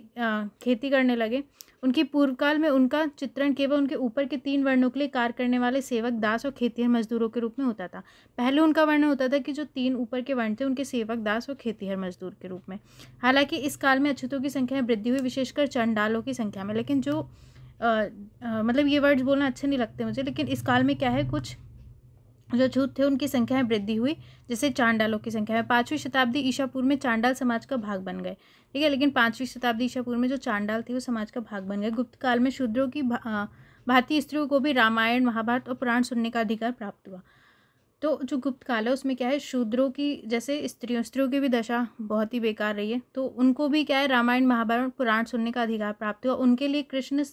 खेती करने लगे उनकी पूर्वकाल में उनका चित्रण केवल उनके ऊपर के तीन वर्णों के लिए कार्य करने वाले सेवक दास और खेतीहर मजदूरों के रूप में होता था पहले उनका वर्णन होता था कि जो तीन ऊपर के वर्ण थे उनके सेवक दास और खेतीहर मजदूर के रूप में हालांकि इस काल में अछूतों की संख्या में वृद्धि हुई विशेषकर चंडालों की संख्या में लेकिन जो आ, आ, मतलब ये वर्ड्स बोलना अच्छे नहीं लगते मुझे लेकिन इस काल में क्या है कुछ जो छूत थे उनकी संख्या में वृद्धि हुई जैसे चांडालों की संख्या में पाँचवीं शताब्दी ईशापुर में चांडाल समाज का भाग बन गए ठीक है लेकिन पाँचवीं शताब्दी ईशापुर में जो चांडाल थे वो समाज का भाग बन गए गुप्त काल में शूद्रों की भा, भारतीय स्त्रियों को भी रामायण महाभारत और पुराण सुनने का अधिकार प्राप्त हुआ तो जो गुप्त काल है उसमें क्या है शूद्रों की जैसे स्त्रियों स्त्रियों की भी दशा बहुत ही बेकार रही है तो उनको भी क्या है रामायण महाभारत पुराण सुनने का अधिकार प्राप्त हुआ उनके लिए कृष्ण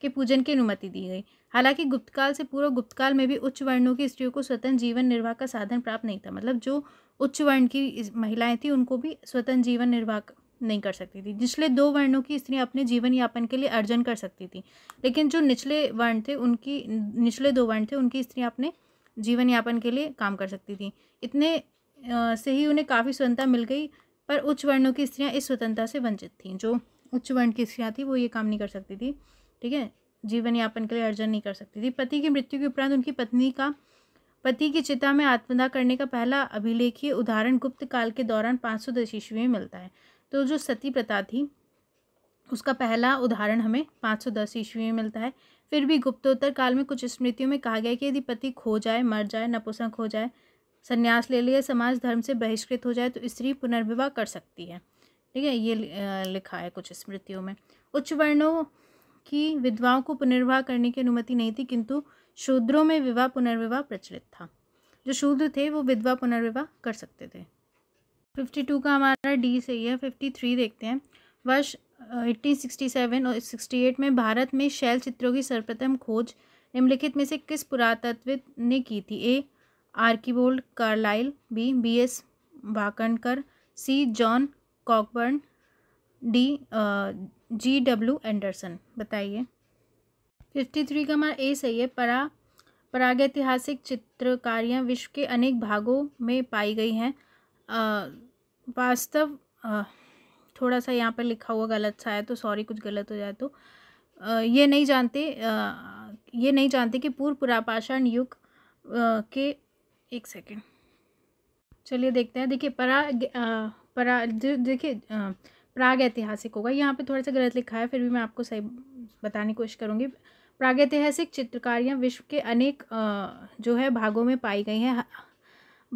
के पूजन की अनुमति दी गई हालांकि गुप्तकाल से पूर्व गुप्तकाल में भी उच्च वर्णों की स्त्रियों को स्वतंत्र जीवन निर्वाह का साधन प्राप्त नहीं था मतलब जो उच्च वर्ण की महिलाएं थी उनको भी स्वतंत्र जीवन निर्वाह नहीं कर सकती थी निचले दो वर्णों की स्त्रियां अपने जीवन यापन के लिए अर्जन कर सकती थी लेकिन जो निचले वर्ण थे उनकी निचले दो वर्ण थे उनकी स्त्रियां अपने जीवन यापन के लिए काम कर सकती थी इतने से ही उन्हें काफ़ी स्वतंत्रता मिल गई पर उच्च वर्णों की स्त्रियाँ इस स्वतंत्रता से वंचित थीं जो उच्च वर्ण की स्त्रियाँ थी वो ये काम नहीं कर सकती थी ठीक है जीवन यापन के लिए अर्जन नहीं कर सकती थी पति की मृत्यु के उपरांत उनकी पत्नी का पति की चिता में आत्मदाह करने का पहला अभिलेखीय उदाहरण गुप्त काल के दौरान पाँच सौ दस ईस्वी में मिलता है तो जो सती प्रथा थी उसका पहला उदाहरण हमें पाँच सौ दस ईस्वी में मिलता है फिर भी गुप्तोत्तर काल में कुछ स्मृतियों में कहा गया कि यदि पति खो जाए मर जाए नपुसक हो जाए संन्यास ले लिया समाज धर्म से बहिष्कृत हो जाए तो स्त्री पुनर्विवाह कर सकती है ठीक है ये लिखा है कुछ स्मृतियों में उच्च वर्णों की विधवाओं को पुनर्विवाह करने की अनुमति नहीं थी किंतु शूद्रों में विवाह पुनर्विवाह प्रचलित था जो शूद्र थे वो विधवा पुनर्विवाह कर सकते थे फिफ्टी टू का हमारा डी सही है फिफ्टी थ्री देखते हैं वर्ष एट्टीन सिक्सटी सेवन और सिक्सटी एट में भारत में शैल चित्रों की सर्वप्रथम खोज निम्नलिखित में से किस पुरातत्व ने की थी A Archibald Carlyle B B S Wakankar C John Cockburn D G W Anderson बताइए फिफ्टी थ्री का हमारा ए सही है परा प्रागैतिहासिक चित्रकारियाँ विश्व के अनेक भागों में पाई गई हैं वास्तव थोड़ा सा यहाँ पर लिखा हुआ गलत सा है तो सॉरी कुछ गलत हो जाए तो आ, ये नहीं जानते आ, ये नहीं जानते कि पूर्व पुरापाषाण युग के एक सेकेंड चलिए देखते हैं देखिए परा परा देखिए प्राग ऐतिहासिक होगा यहाँ पे थोड़ा सा गलत लिखा है फिर भी मैं आपको सही बताने की कोशिश करूँगी प्राग ऐतिहासिक चित्रकारियाँ विश्व के अनेक जो है भागों में पाई गई हैं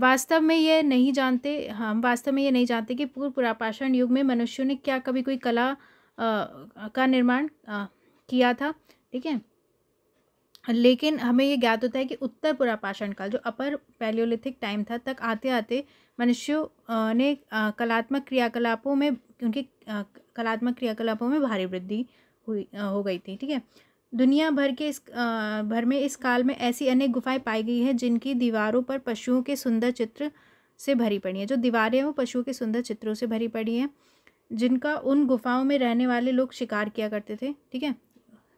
वास्तव में ये नहीं जानते हम वास्तव में ये नहीं जानते कि पूर्व पुरापाषाण युग में मनुष्यों ने क्या कभी कोई कला आ, का निर्माण किया था ठीक है लेकिन हमें ये ज्ञात होता है कि उत्तर पुरापाषाण काल जो अपर पैलियोलिथिक टाइम था तक आते आते मनुष्यों ने कलात्मक क्रियाकलापों में उनके कलात्मक क्रियाकलापों में भारी वृद्धि हुई हो गई थी ठीक है दुनिया भर के इस भर में इस काल में ऐसी अनेक गुफाएं पाई गई हैं जिनकी दीवारों पर पशुओं के सुंदर चित्र से भरी पड़ी हैं जो दीवारें हैं वो पशुओं के सुंदर चित्रों से भरी पड़ी हैं जिनका उन गुफाओं में रहने वाले लोग शिकार किया करते थे ठीक है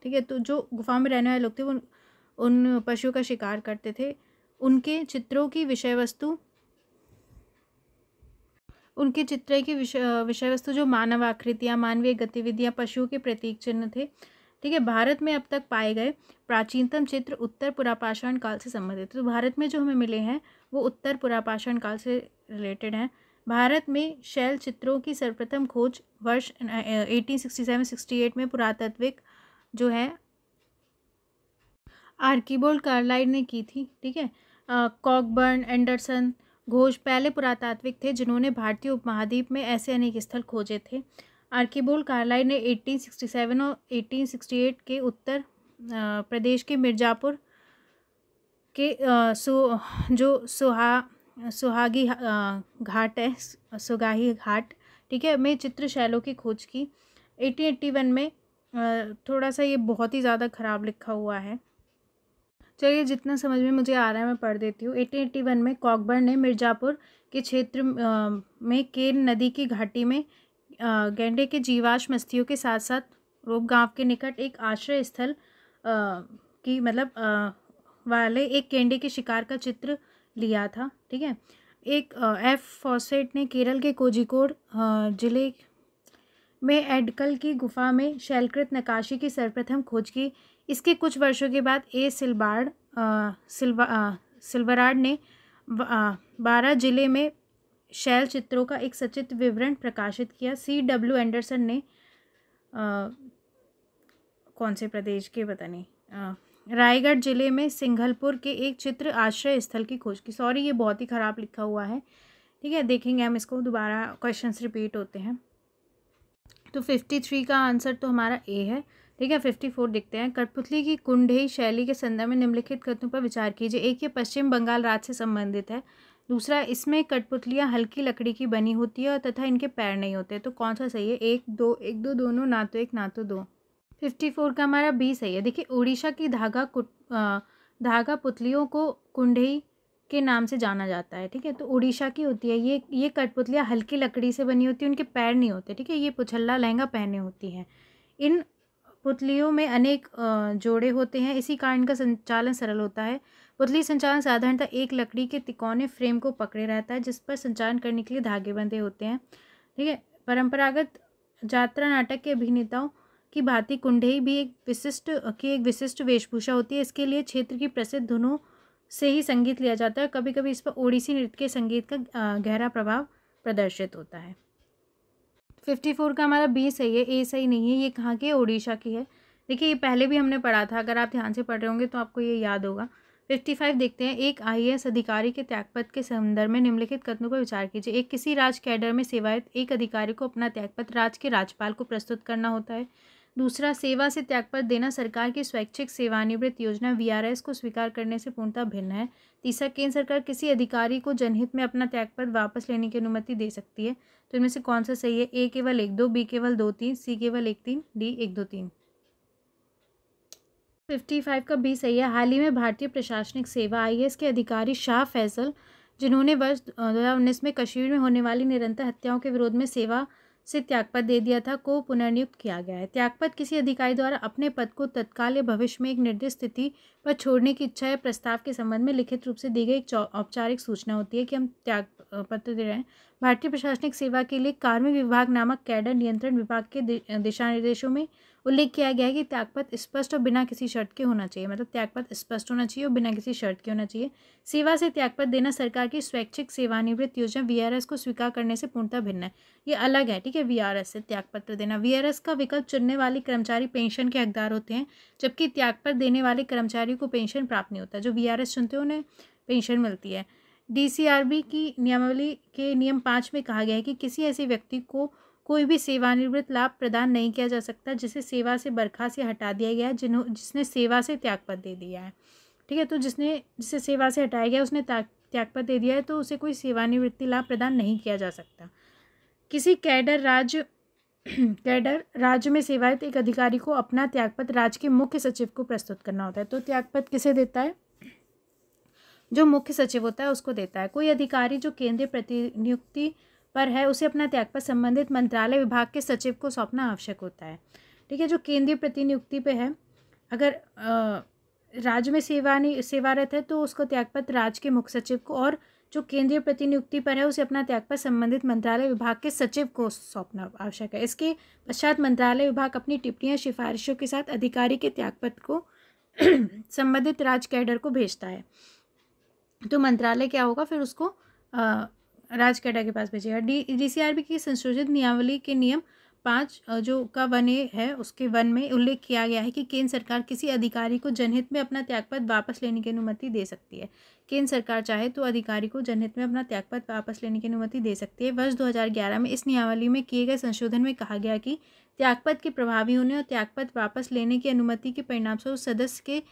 ठीक है तो जो गुफाओं में रहने वाले लोग थे वो उन पशुओं का शिकार करते थे उनके चित्रों की विषय वस्तु उनके चित्र की विषय वस्तु जो मानव आकृतियाँ मानवीय गतिविधियाँ पशुओं के प्रतीक चिन्ह थे ठीक है भारत में अब तक पाए गए प्राचीनतम चित्र उत्तर पुरापाषाण काल से संबंधित तो भारत में जो हमें मिले हैं वो उत्तर पुरापाषाण काल से रिलेटेड हैं भारत में शैल चित्रों की सर्वप्रथम खोज वर्ष सिक्सटी एट में पुरातत्विक जो है आर्कीबोल्ड कार्लाइड ने की थी ठीक है कॉकबर्न एंडरसन घोष पहले पुरातात्विक थे जिन्होंने भारतीय उपमहाद्वीप में ऐसे अनेक स्थल खोजे थे आर्किबोल कार्लाई ने 1867 और 1868 के उत्तर प्रदेश के मिर्जापुर के सो जो सुहा सुहागी घाट है सुगाही घाट ठीक है में चित्रशैलों की खोज की 1881 में थोड़ा सा ये बहुत ही ज़्यादा ख़राब लिखा हुआ है चलिए जितना समझ में मुझे आ रहा है मैं पढ़ देती हूँ एटीन एट्टी वन में कॉकबर ने मिर्ज़ापुर के क्षेत्र में केन नदी की घाटी में गेंडे के जीवाश्म अस्थियों के साथ साथ रोप गांव के निकट एक आश्रय स्थल की मतलब वाले एक गेंडे के शिकार का चित्र लिया था ठीक है एक एफ फॉसेट ने केरल के कोजिकोड जिले में एडकल की गुफा में शैलकृत नकाशी की सर्वप्रथम खोज की इसके कुछ वर्षों के बाद ए सिल्बार्ड सिल्वा सिल्वराड ने बारह जिले में शैल चित्रों का एक सचित विवरण प्रकाशित किया सी डब्ल्यू एंडरसन ने आ, कौन से प्रदेश के पता नहीं रायगढ़ जिले में सिंघलपुर के एक चित्र आश्रय स्थल की खोज की सॉरी ये बहुत ही ख़राब लिखा हुआ है ठीक है देखेंगे हम इसको दोबारा क्वेश्चंस रिपीट होते हैं तो फिफ्टी थ्री का आंसर तो हमारा ए है ठीक है फिफ्टी फोर देखते हैं कठपुतली की कुंडेई शैली के संदर्भ में निम्नलिखित कथनों पर विचार कीजिए एक ये पश्चिम बंगाल राज्य से संबंधित है दूसरा इसमें कठपुतलियाँ हल्की लकड़ी की बनी होती है तथा इनके पैर नहीं होते तो कौन सा सही है एक दो एक दो दोनों ना तो एक ना तो दो फिफ्टी फोर का हमारा बी सही है देखिए उड़ीसा की धागा कुट धागा पुतलियों को कुंडेई के नाम से जाना जाता है ठीक है तो उड़ीसा की होती है ये ये कठपुतलियाँ हल्की लकड़ी से बनी होती है उनके पैर नहीं होते ठीक है ये पुछल्ला लहंगा पहने होती हैं इन पुतलियों में अनेक जोड़े होते हैं इसी कारण का संचालन सरल होता है पुतली संचालन साधारणतः एक लकड़ी के तिकोने फ्रेम को पकड़े रहता है जिस पर संचालन करने के लिए धागे बंधे होते हैं ठीक है परंपरागत यात्रा नाटक के अभिनेताओं की भांति कुंडेई भी एक विशिष्ट की एक विशिष्ट वेशभूषा होती है इसके लिए क्षेत्र की प्रसिद्ध धुनों से ही संगीत लिया जाता है कभी कभी इस पर ओडिसी नृत्य के संगीत का गहरा प्रभाव प्रदर्शित होता है फिफ्टी फोर का हमारा बी सही है ए सही नहीं है ये कहाँ की ओडिशा की है देखिए ये पहले भी हमने पढ़ा था अगर आप ध्यान से पढ़ रहे होंगे तो आपको ये याद होगा फिफ्टी फाइव देखते हैं एक एस अधिकारी के त्यागपत्र के संदर्भ में निम्नलिखित कथनों पर विचार कीजिए एक किसी राज कैडर में सेवायत एक अधिकारी को अपना त्यागपत्र राज के राज्यपाल को प्रस्तुत करना होता है दूसरा सेवा से त्यागपत्र देना सरकार की स्वैच्छिक सेवानिवृत्त योजना वीआरएस को स्वीकार करने से पूर्णतः भिन्न है तीसरा केंद्र सरकार किसी अधिकारी को जनहित में अपना त्यागपत्र वापस लेने की अनुमति दे सकती है तो इनमें से कौन सा सही है ए केवल एक दो बी केवल दो तीन सी केवल एक तीन डी एक दो तीन फिफ्टी फाइव का बी सही है हाल ही में भारतीय प्रशासनिक सेवा आई के अधिकारी शाह फैसल जिन्होंने वर्ष दो में कश्मीर में होने वाली निरंतर हत्याओं के विरोध में सेवा से त्यागपद दे दिया था को पुनर्नियुक्त किया गया है त्यागपत किसी अधिकारी द्वारा अपने पद को तत्काल या भविष्य में एक निर्दिष्ट स्थिति पर छोड़ने की इच्छा या प्रस्ताव के संबंध में लिखित रूप से दी गई एक औपचारिक सूचना होती है कि हम त्याग पत्र दे रहे हैं भारतीय प्रशासनिक सेवा के लिए कार्मिक विभाग नामक कैडर नियंत्रण विभाग के दिशा निर्देशों में उल्लेख किया गया है कि त्यागपत्र स्पष्ट और बिना किसी शर्त के होना चाहिए मतलब त्यागपत्र स्पष्ट होना चाहिए और बिना किसी शर्त के होना चाहिए सेवा से त्यागपत्र देना सरकार की स्वैच्छिक सेवानिवृत्त योजना एस को स्वीकार करने से पूर्णतः भिन्न है ये अलग है ठीक है एस से त्यागपत्र देना एस का विकल्प चुनने वाले कर्मचारी पेंशन के हकदार होते हैं जबकि त्यागपत्र देने वाले कर्मचारियों को पेंशन प्राप्त नहीं होता जो वी चुनते हैं उन्हें पेंशन मिलती है डीसीआरबी की नियमावली के नियम पाँच में कहा गया है कि किसी ऐसे व्यक्ति को कोई भी सेवानिवृत्त लाभ प्रदान नहीं किया जा सकता जिसे सेवा से बर्खास्त या हटा दिया गया है जिन्हों जिसने सेवा से त्यागपत्र दे दिया है ठीक है तो जिसने जिसे सेवा से हटाया गया उसने त्यागपत्र दे दिया है तो उसे कोई सेवानिवृत्ति लाभ प्रदान नहीं किया जा सकता किसी कैडर राज्य (clears throat) कैडर राज्य में सेवायित एक अधिकारी को अपना त्यागपत्र राज्य के मुख्य सचिव को प्रस्तुत करना होता है तो त्यागपत्र किसे देता है जो मुख्य सचिव होता है उसको देता है कोई अधिकारी जो केंद्रीय प्रतिनियुक्ति पर है उसे अपना त्यागपत्र संबंधित मंत्रालय विभाग के सचिव को सौंपना आवश्यक होता है ठीक है जो केंद्रीय प्रतिनियुक्ति पे है अगर राज्य में सेवा सेवारत है तो उसको त्यागपत्र राज्य के मुख्य सचिव को और जो केंद्रीय प्रतिनियुक्ति पर है उसे अपना त्यागपत्र संबंधित मंत्रालय विभाग के सचिव को सौंपना आवश्यक है इसके पश्चात मंत्रालय विभाग अपनी टिप्पणियाँ सिफारिशों के साथ अधिकारी के त्यागपत्र को (clears throat) संबंधित राज्य कैडर को भेजता है तो मंत्रालय क्या होगा फिर उसको राज के पास भेजेगा डी बी की संशोधित नियमावली के नियम पाँच जो का वन ए है उसके वन में उल्लेख किया गया है कि केंद्र सरकार किसी अधिकारी को जनहित में अपना त्यागपत्र वापस लेने की अनुमति दे सकती है केंद्र सरकार चाहे तो अधिकारी को जनहित में अपना त्यागपत्र वापस लेने की अनुमति दे सकती है वर्ष 2011 में इस नियमावली में किए गए संशोधन में कहा गया कि त्यागपद के प्रभावी होने और त्यागपत वापस लेने की अनुमति के परिणामस्वरूप सदस्य के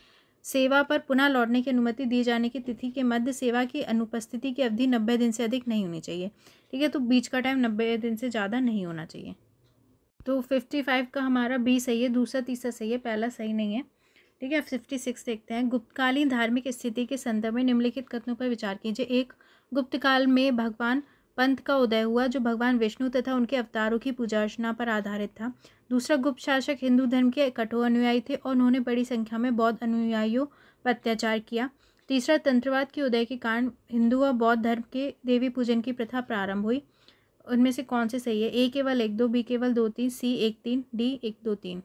सेवा पर पुनः लौटने की अनुमति दी जाने की तिथि के मध्य सेवा की अनुपस्थिति की अवधि नब्बे दिन से अधिक नहीं होनी चाहिए ठीक है तो बीच का टाइम नब्बे दिन से ज़्यादा नहीं होना चाहिए तो फिफ्टी फाइव का हमारा बी सही है दूसरा तीसरा सही है पहला सही नहीं है ठीक है फिफ्टी सिक्स देखते हैं गुप्तकालीन धार्मिक स्थिति के संदर्भ में निम्नलिखित कथनों पर विचार कीजिए एक गुप्त काल में भगवान पंथ का उदय हुआ जो भगवान विष्णु तथा उनके अवतारों की पूजा अर्चना पर आधारित था दूसरा गुप्त शासक हिंदू धर्म के कठोर अनुयायी थे और उन्होंने बड़ी संख्या में बौद्ध अनुयायियों पर अत्याचार किया तीसरा तंत्रवाद के उदय के कारण हिंदू और बौद्ध धर्म के देवी पूजन की प्रथा प्रारंभ हुई उनमें से कौन से सही है ए केवल एक दो बी केवल दो तीन सी एक तीन डी एक दो तीन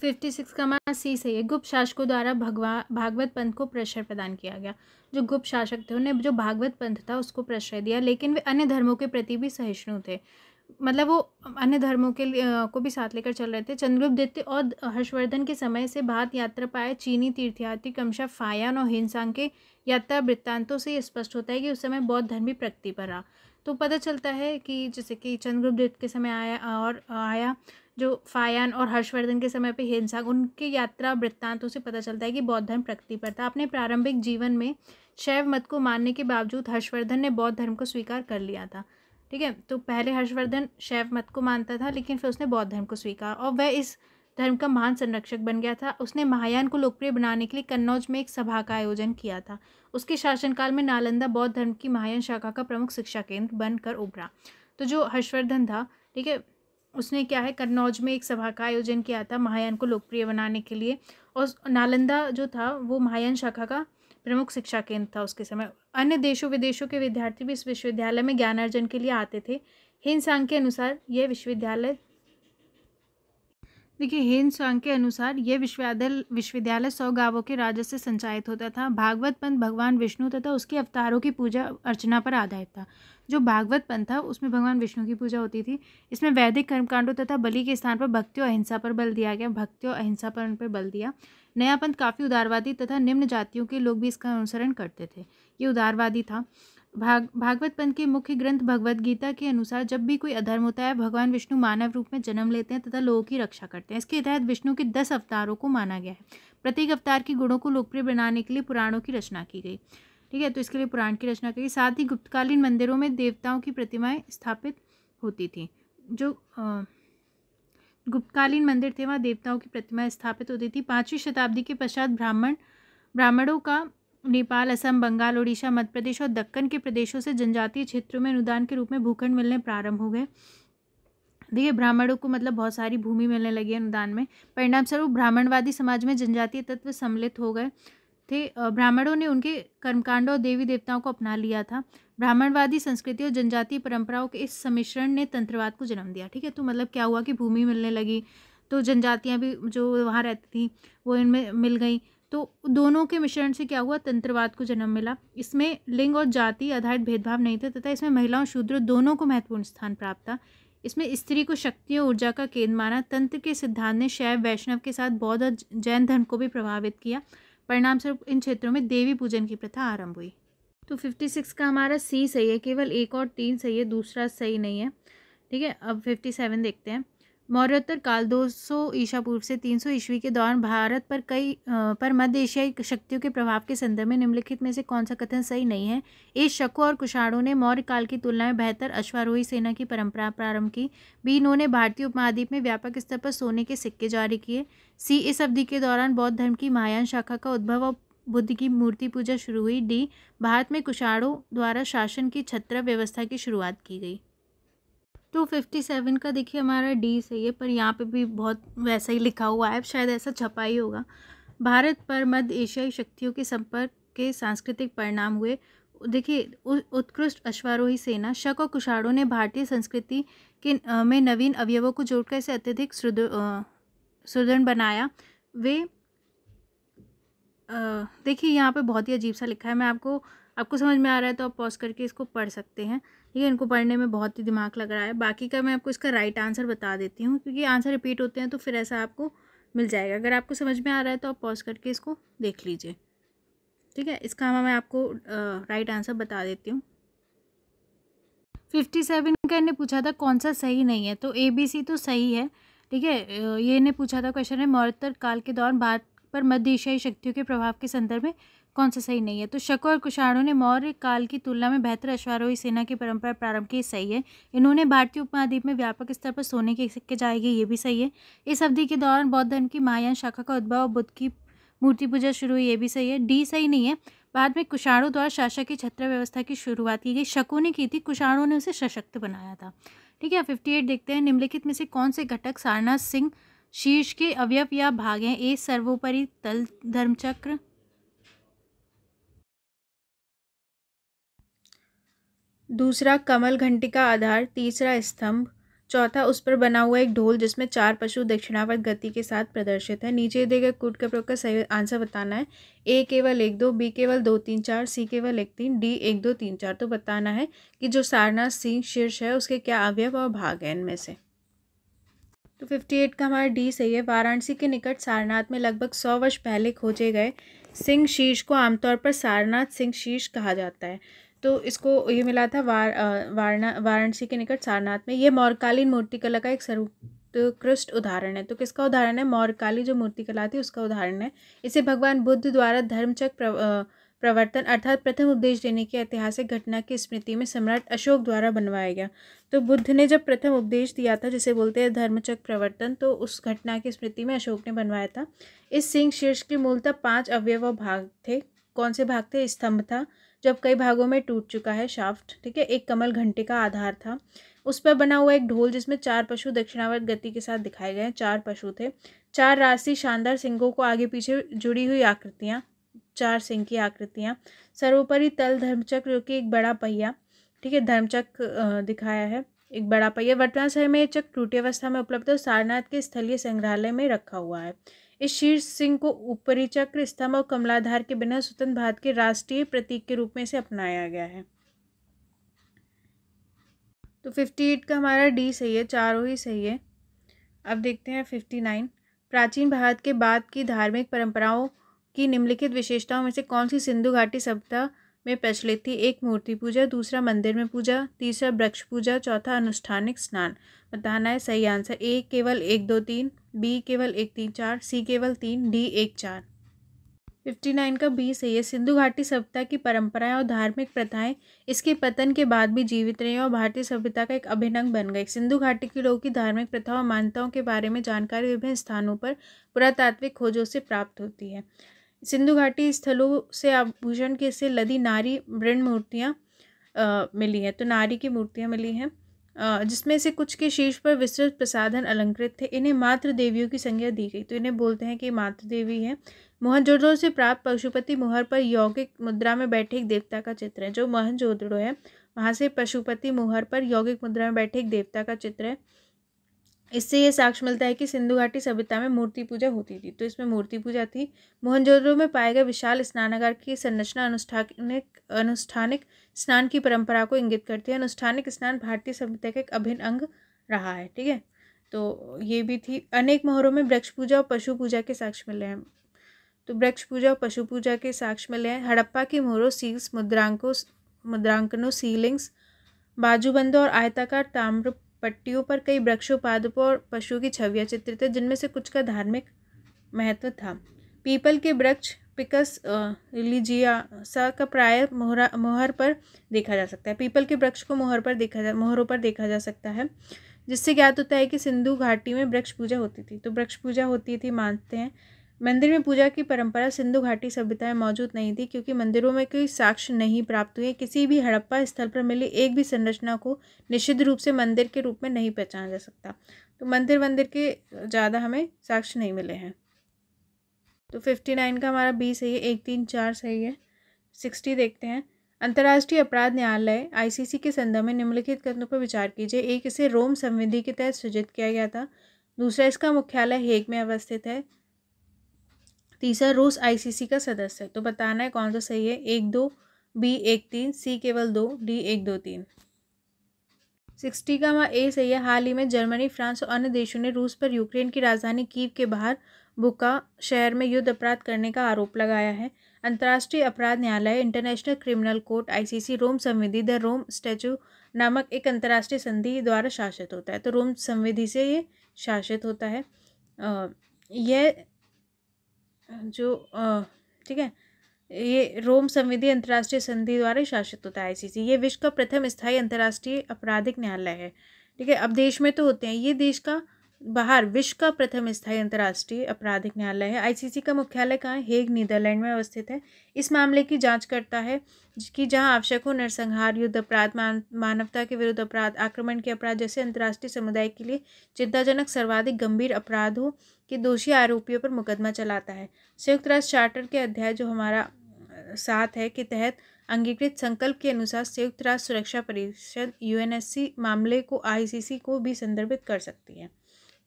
फिफ्टी सिक्स का मान सी सही है गुप्त शासकों द्वारा भगवा भागवत पंथ को प्रश्रय प्रदान किया गया जो गुप्त शासक थे उन्हें जो भागवत पंथ था उसको प्रेशर दिया लेकिन वे अन्य धर्मों के प्रति भी सहिष्णु थे मतलब वो अन्य धर्मों के लिए को भी साथ लेकर चल रहे थे चंद्रगुप्त और हर्षवर्धन के समय से भारत यात्रा पाए चीनी तीर्थयात्री क्रमशः फायान और हिंसांग के यात्रा वृत्तांतों से स्पष्ट होता है कि उस समय बौद्ध धर्म भी प्रगति पर रहा तो पता चलता है कि जैसे कि चंद्रगुप्त के समय आया और आया जो फायान और हर्षवर्धन के समय पर हिंसांग उनके यात्रा वृत्तांतों से पता चलता है कि बौद्ध धर्म प्रगति पर था अपने प्रारंभिक जीवन में शैव मत को मानने के बावजूद हर्षवर्धन ने बौद्ध धर्म को स्वीकार कर लिया था ठीक है तो पहले हर्षवर्धन शैव मत को मानता था लेकिन फिर उसने बौद्ध धर्म को स्वीकार और वह इस धर्म का महान संरक्षक बन गया था उसने महायान को लोकप्रिय बनाने के लिए कन्नौज में एक सभा का आयोजन किया था उसके शासनकाल में नालंदा बौद्ध धर्म की महायान शाखा का प्रमुख शिक्षा केंद्र बनकर उभरा तो जो हर्षवर्धन था ठीक है उसने क्या है कन्नौज में एक सभा का आयोजन किया था महायान को लोकप्रिय बनाने के लिए और नालंदा जो था वो महायान शाखा का प्रमुख शिक्षा केंद्र था उसके समय अन्य देशों विदेशों के विद्यार्थी भी इस विश्वविद्यालय में ज्ञान अर्जन के लिए आते थे हिंद सांग के अनुसार यह विश्वविद्यालय देखिए हिंद स्वांग के अनुसार यह विश्वविद्यालय विश्वविद्यालय सौ गांवों के राजस्व से संचालित होता था भागवत पंथ भगवान विष्णु तथा उसके अवतारों की पूजा अर्चना पर आधारित था जो भागवत पंथ था उसमें भगवान विष्णु की पूजा होती थी इसमें वैदिक कर्मकांडों तथा बलि के स्थान पर भक्ति और अहिंसा पर बल दिया गया भक्ति और अहिंसा पर उन पर बल दिया नया पंथ काफ़ी उदारवादी तथा निम्न जातियों के लोग भी इसका अनुसरण करते थे ये उदारवादी था भाग भागवत पंथ के मुख्य ग्रंथ भगवत गीता के अनुसार जब भी कोई अधर्म होता है भगवान विष्णु मानव रूप में जन्म लेते हैं तथा लोगों की रक्षा करते हैं इसके तहत विष्णु के दस अवतारों को माना गया है प्रत्येक अवतार के गुणों को लोकप्रिय बनाने के लिए पुराणों की रचना की गई ठीक है तो इसके लिए पुराण की रचना करी साथ ही गुप्तकालीन मंदिरों में देवताओं की प्रतिमाएं स्थापित होती थी जो गुप्तकालीन मंदिर थे वहाँ देवताओं की प्रतिमाएं स्थापित होती थी पाँचवीं शताब्दी के पश्चात ब्राह्मण ब्राह्मणों का नेपाल असम बंगाल उड़ीसा मध्य प्रदेश और दक्कन के प्रदेशों से जनजातीय क्षेत्रों में अनुदान के रूप में भूखंड मिलने प्रारंभ हो गए देखिए ब्राह्मणों को मतलब बहुत सारी भूमि मिलने लगी अनुदान में परिणामस्वरूप ब्राह्मणवादी समाज में जनजातीय तत्व सम्मिलित हो गए थे ब्राह्मणों ने उनके कर्मकांड और देवी देवताओं को अपना लिया था ब्राह्मणवादी संस्कृति और जनजातीय परंपराओं के इस सम्मिश्रण ने तंत्रवाद को जन्म दिया ठीक है तो मतलब क्या हुआ कि भूमि मिलने लगी तो जनजातियाँ भी जो वहाँ रहती थी वो इनमें मिल गई तो दोनों के मिश्रण से क्या हुआ तंत्रवाद को जन्म मिला इसमें लिंग और जाति आधारित भेदभाव नहीं थे तथा इसमें महिलाओं शूद्र दोनों को महत्वपूर्ण स्थान प्राप्त था इसमें स्त्री को शक्ति और ऊर्जा का केंद्र माना तंत्र के सिद्धांत ने शैव वैष्णव के साथ बौद्ध और जैन धर्म को भी प्रभावित किया परिणाम स्वरूप इन क्षेत्रों में देवी पूजन की प्रथा आरंभ हुई तो फिफ्टी सिक्स का हमारा सी सही है केवल एक और तीन सही है दूसरा सही नहीं है ठीक है अब फिफ्टी सेवन देखते हैं मौर्योत्तर काल 200 ईसा पूर्व से 300 ईस्वी के दौरान भारत पर कई पर मध्य एशियाई शक्तियों के प्रभाव के संदर्भ में निम्नलिखित में से कौन सा कथन सही नहीं है ए शकों और कुषाणों ने मौर्य काल की तुलना में बेहतर अश्वारोही सेना की परंपरा प्रारंभ की बी इन्होंने भारतीय उपमहाद्वीप में व्यापक स्तर पर सोने के सिक्के जारी किए सी इस अवधि के दौरान बौद्ध धर्म की महायान शाखा का उद्भव और बुद्ध की मूर्ति पूजा शुरू हुई डी भारत में कुषाणों द्वारा शासन की छत्र व्यवस्था की शुरुआत की गई टू फिफ्टी सेवन का देखिए हमारा डी सही है पर यहाँ पे भी बहुत वैसा ही लिखा हुआ है शायद ऐसा छपा ही होगा भारत पर मध्य एशियाई शक्तियों के संपर्क के सांस्कृतिक परिणाम हुए देखिए उत्कृष्ट अश्वारोही सेना शक और कुशाड़ों ने भारतीय संस्कृति के में नवीन अवयवों को जोड़कर इसे अत्यधिक सुदृढ़ बनाया वे देखिए यहाँ पे बहुत ही अजीब सा लिखा है मैं आपको आपको समझ में आ रहा है तो आप पॉज करके इसको पढ़ सकते हैं ठीक है इनको पढ़ने में बहुत ही दिमाग लग रहा है बाकी का मैं आपको इसका राइट आंसर बता देती हूँ क्योंकि आंसर रिपीट होते हैं तो फिर ऐसा आपको मिल जाएगा अगर आपको समझ में आ रहा है तो आप पॉज करके इसको देख लीजिए ठीक है इसका मैं आपको राइट आंसर बता देती हूँ फिफ्टी सेवन का इन्हें पूछा था कौन सा सही नहीं है तो ए बी सी तो सही है ठीक है ये इन्हें पूछा था क्वेश्चन है मौरतर काल के दौरान भारत पर मध्य एशियाई शक्तियों के प्रभाव के संदर्भ में कौन सा सही नहीं है तो शक और कुषाणों ने मौर्य काल की तुलना में बेहतर अश्वारोही सेना की परंपरा प्रारंभ की सही है इन्होंने भारतीय उपमहाद्वीप में व्यापक स्तर पर सोने के सिक्के जाएंगे ये भी सही है इस अवधि के दौरान बौद्ध धर्म की महायान शाखा का उद्भव और बुद्ध की मूर्ति पूजा शुरू हुई ये भी सही है डी सही नहीं है बाद में कुषाणों द्वारा शासक की छत्र व्यवस्था की शुरुआत की गई शकों ने की थी कुषाणों ने उसे सशक्त बनाया था ठीक है फिफ्टी एट देखते हैं निम्नलिखित में से कौन से घटक सारनाथ सिंह शीर्ष के अवयव या भाग हैं ए सर्वोपरि तल धर्मचक्र दूसरा कमल घंटी का आधार तीसरा स्तंभ चौथा उस पर बना हुआ एक ढोल जिसमें चार पशु दक्षिणावर्त गति के साथ प्रदर्शित है नीचे दिए गए कूट के प्रयोग का सही आंसर बताना है ए केवल एक दो बी केवल दो तीन चार सी केवल एक तीन डी एक दो तीन चार तो बताना है कि जो सारनाथ सिंह शीर्ष है उसके क्या अवयव और भाग है इनमें से तो फिफ्टी एट का हमारा डी सही है वाराणसी के निकट सारनाथ में लगभग सौ वर्ष पहले खोजे गए सिंह शीर्ष को आमतौर पर सारनाथ सिंह शीर्ष कहा जाता है तो इसको ये मिला था वार वारणा वाराणसी के निकट सारनाथ में ये मौरकालीन मूर्तिकला का एक सर्वोत्कृष्ट उदाहरण है तो किसका उदाहरण है मौरकाली जो मूर्तिकला थी उसका उदाहरण है इसे भगवान बुद्ध द्वारा धर्मचक प्रवर्तन अर्थात प्रथम उपदेश देने की ऐतिहासिक घटना की स्मृति में सम्राट अशोक द्वारा बनवाया गया तो बुद्ध ने जब प्रथम उपदेश दिया था जिसे बोलते हैं धर्मचक प्रवर्तन तो उस घटना की स्मृति में अशोक ने बनवाया था इस सिंह शीर्ष के मूलतः पांच अवयव भाग थे कौन से भाग थे स्तंभ था जब कई भागों में टूट चुका है शाफ्ट ठीक है एक कमल घंटे का आधार था उस पर बना हुआ एक ढोल जिसमें चार पशु दक्षिणावर्त गति के साथ दिखाए गए हैं चार पशु थे चार राशि शानदार सिंगों को आगे पीछे जुड़ी हुई आकृतियाँ चार सिंह की आकृतियाँ सर्वोपरि तल धर्मचक्र जो कि एक बड़ा पहिया ठीक है धर्मचक्र दिखाया है एक बड़ा पहिया वर्तमान समय में ये चक्र टूटी अवस्था में उपलब्ध है सारनाथ के स्थलीय संग्रहालय में रखा हुआ है इस शीर्ष सिंह को ऊपरी चक्र स्तंभ और कमलाधार के बिना स्वतंत्र भारत के राष्ट्रीय प्रतीक के रूप में इसे अपनाया गया है तो फिफ्टी एट का हमारा डी सही है चारों ही सही है अब देखते हैं फिफ्टी नाइन प्राचीन भारत के बाद की धार्मिक परंपराओं की निम्नलिखित विशेषताओं में से कौन सी सिंधु घाटी सभ्यता में प्रचलित थी एक मूर्ति पूजा दूसरा मंदिर में पूजा तीसरा वृक्ष पूजा चौथा अनुष्ठानिक स्नान बताना है सही आंसर ए केवल एक दो तीन बी केवल एक तीन चार सी केवल तीन डी एक चार फिफ्टी नाइन का बी सही है सिंधु घाटी सभ्यता की परंपराएं और धार्मिक प्रथाएं इसके पतन के बाद भी जीवित रही और भारतीय सभ्यता का एक अभिनंग बन गई सिंधु घाटी के लोगों की धार्मिक प्रथाओं और मान्यताओं के बारे में जानकारी विभिन्न स्थानों पर पुरातात्विक खोजों से प्राप्त होती है सिंधु घाटी स्थलों से आभूषण के से लदी नारी मृण मूर्तियाँ मिली हैं तो नारी की मूर्तियाँ मिली हैं जिसमें से कुछ के शीर्ष पर विस्तृत प्रसाधन अलंकृत थे इन्हें मात्र देवियों की संज्ञा दी गई तो इन्हें बोलते हैं कि मात्र देवी है मोहनजोदड़ो से प्राप्त पशुपति मुहर पर यौगिक मुद्रा में बैठे एक देवता का चित्र है जो मोहनजोदड़ो है वहाँ से पशुपति मुहर पर यौगिक मुद्रा में बैठे एक देवता का चित्र है इससे ये साक्ष्य मिलता है कि सिंधु घाटी सभ्यता में मूर्ति पूजा होती थी तो इसमें मूर्ति पूजा थी मोहनजोदड़ो में पाए गए विशाल स्नानागार की संरचना अनुष्ठानिक अनुष्ठानिक स्नान की परंपरा को इंगित करती है अनुष्ठानिक स्नान भारतीय सभ्यता का एक अभिन्न अंग रहा है ठीक है तो ये भी थी अनेक मोहरों में वृक्ष पूजा और पशु पूजा के साक्ष्य मिले हैं तो वृक्ष पूजा और पशु पूजा के साक्ष्य मिले हैं हड़प्पा की मोहरों सील्स मुद्रांकों मुद्रांकनों सीलिंग्स बाजूबंदों और आयताकार ताम्र पट्टियों पर कई वृक्षों पादपों और पशुओं की छवियाँ चित्रित है जिनमें से कुछ का धार्मिक महत्व था पीपल के वृक्ष पिकस रिलीजियासा का प्राय मोहरा मोहर पर देखा जा सकता है पीपल के वृक्ष को मोहर पर देखा जा मोहरों पर देखा जा सकता है जिससे ज्ञात होता है कि सिंधु घाटी में वृक्ष पूजा होती थी तो वृक्ष पूजा होती थी मानते हैं मंदिर में पूजा की परंपरा सिंधु घाटी सभ्यता में मौजूद नहीं थी क्योंकि मंदिरों में कोई साक्ष्य नहीं प्राप्त हुए किसी भी हड़प्पा स्थल पर मिली एक भी संरचना को निश्चित रूप से मंदिर के रूप में नहीं पहचाना जा सकता तो मंदिर मंदिर के ज़्यादा हमें साक्ष्य नहीं मिले हैं तो फिफ्टी नाइन का हमारा बी सही है एक तीन चार सही है सिक्सटी देखते हैं अंतर्राष्ट्रीय अपराध न्यायालय आईसीसी के संदर्भ में निम्नलिखित कदमों पर विचार कीजिए एक इसे रोम संविधि के तहत सृजित किया गया था दूसरा इसका मुख्यालय हेग में अवस्थित है तीसरा रूस आईसीसी का सदस्य है तो बताना है कौन सा सही है एक दो बी एक तीन सी केवल दो डी एक दो तीन सिक्सटी का वहाँ ए सही है हाल ही में जर्मनी फ्रांस और अन्य देशों ने रूस पर यूक्रेन की राजधानी कीव के बाहर बुका शहर में युद्ध अपराध करने का आरोप लगाया है अंतर्राष्ट्रीय अपराध न्यायालय international criminal court ICC Rome संविधि द रोम स्टैचू नामक एक अंतर्राष्ट्रीय संधि द्वारा शासित होता है तो रोम संविधि से ये शासित होता है यह जो ठीक है ये रोम संविधि अंतर्राष्ट्रीय संधि द्वारा शासित होता है आईसीसी ये विश्व का प्रथम स्थायी अंतर्राष्ट्रीय आपराधिक न्यायालय है ठीक है अब देश में तो होते हैं ये देश का बाहर विश्व का प्रथम स्थायी अंतर्राष्ट्रीय आपराधिक न्यायालय है आईसीसी का मुख्यालय कहाँ हेग नीदरलैंड में अवस्थित है इस मामले की जांच करता है कि जहां आवश्यक हो नरसंहार युद्ध अपराध मान, मानवता के विरुद्ध अपराध आक्रमण के अपराध जैसे अंतर्राष्ट्रीय समुदाय के लिए चिंताजनक सर्वाधिक गंभीर अपराधों के दोषी आरोपियों पर मुकदमा चलाता है संयुक्त राष्ट्र चार्टर के अध्याय जो हमारा साथ है के तहत अंगीकृत संकल्प के अनुसार संयुक्त राष्ट्र सुरक्षा परिषद यूएनएससी मामले को आईसीसी को भी संदर्भित कर सकती है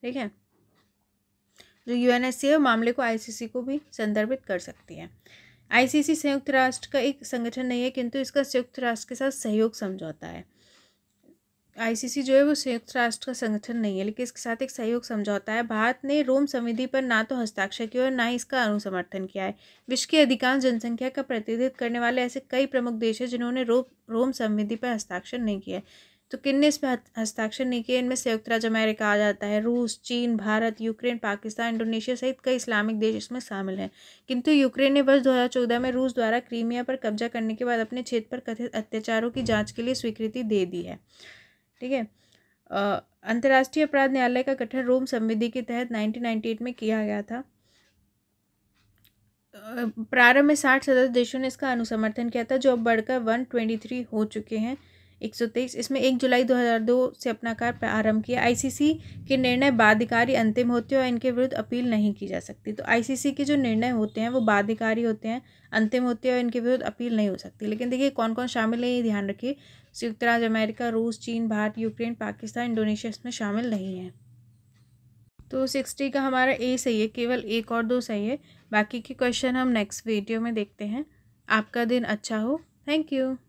ठीक है जो यू एन एस सी है मामले को आई को भी संदर्भित कर सकती है आई संयुक्त राष्ट्र का एक संगठन नहीं है किंतु इसका संयुक्त राष्ट्र के साथ सहयोग समझौता है आईसीसी जो है वो संयुक्त राष्ट्र का संगठन नहीं है लेकिन इसके साथ एक सहयोग समझौता है भारत ने रोम समिति पर ना तो हस्ताक्षर किया और ना ही इसका अनुसमर्थन किया है विश्व की अधिकांश जनसंख्या का प्रतिनिधित्व करने वाले ऐसे कई प्रमुख देश हैं जिन्होंने रो, रोम समिति पर हस्ताक्षर नहीं किया है तो ने इस पर हस्ताक्षर नहीं किए इनमें संयुक्त तो राज्य अमेरिका आ जाता है रूस चीन भारत यूक्रेन पाकिस्तान इंडोनेशिया सहित कई इस्लामिक देश इसमें शामिल हैं किंतु यूक्रेन ने वर्ष 2014 में रूस द्वारा क्रीमिया पर कब्जा करने के बाद अपने क्षेत्र पर कथित अत्याचारों की जाँच के लिए स्वीकृति दे दी है ठीक है अंतर्राष्ट्रीय अपराध न्यायालय का गठन रोम संविधि के तहत नाइनटीन में किया गया था प्रारंभ में साठ सदस्य देशों ने इसका अनुसमर्थन किया था जो अब बढ़कर वन ट्वेंटी थ्री हो चुके हैं 123 इसमें 1 जुलाई 2002 से अपना कार्य प्रारंभ किया आईसीसी के निर्णय बाध्यकारी अंतिम होते हैं और इनके विरुद्ध अपील नहीं की जा सकती तो आईसीसी के जो निर्णय होते हैं वो बाध्यकारी होते हैं अंतिम होते हैं और इनके विरुद्ध अपील नहीं हो सकती लेकिन देखिए कौन कौन शामिल है ये ध्यान रखिए संयुक्त राज्य अमेरिका रूस चीन भारत यूक्रेन पाकिस्तान इंडोनेशिया इसमें शामिल नहीं है तो सिक्सटी का हमारा ए सही है केवल एक और दो सही है बाकी के क्वेश्चन हम नेक्स्ट वीडियो में देखते हैं आपका दिन अच्छा हो थैंक यू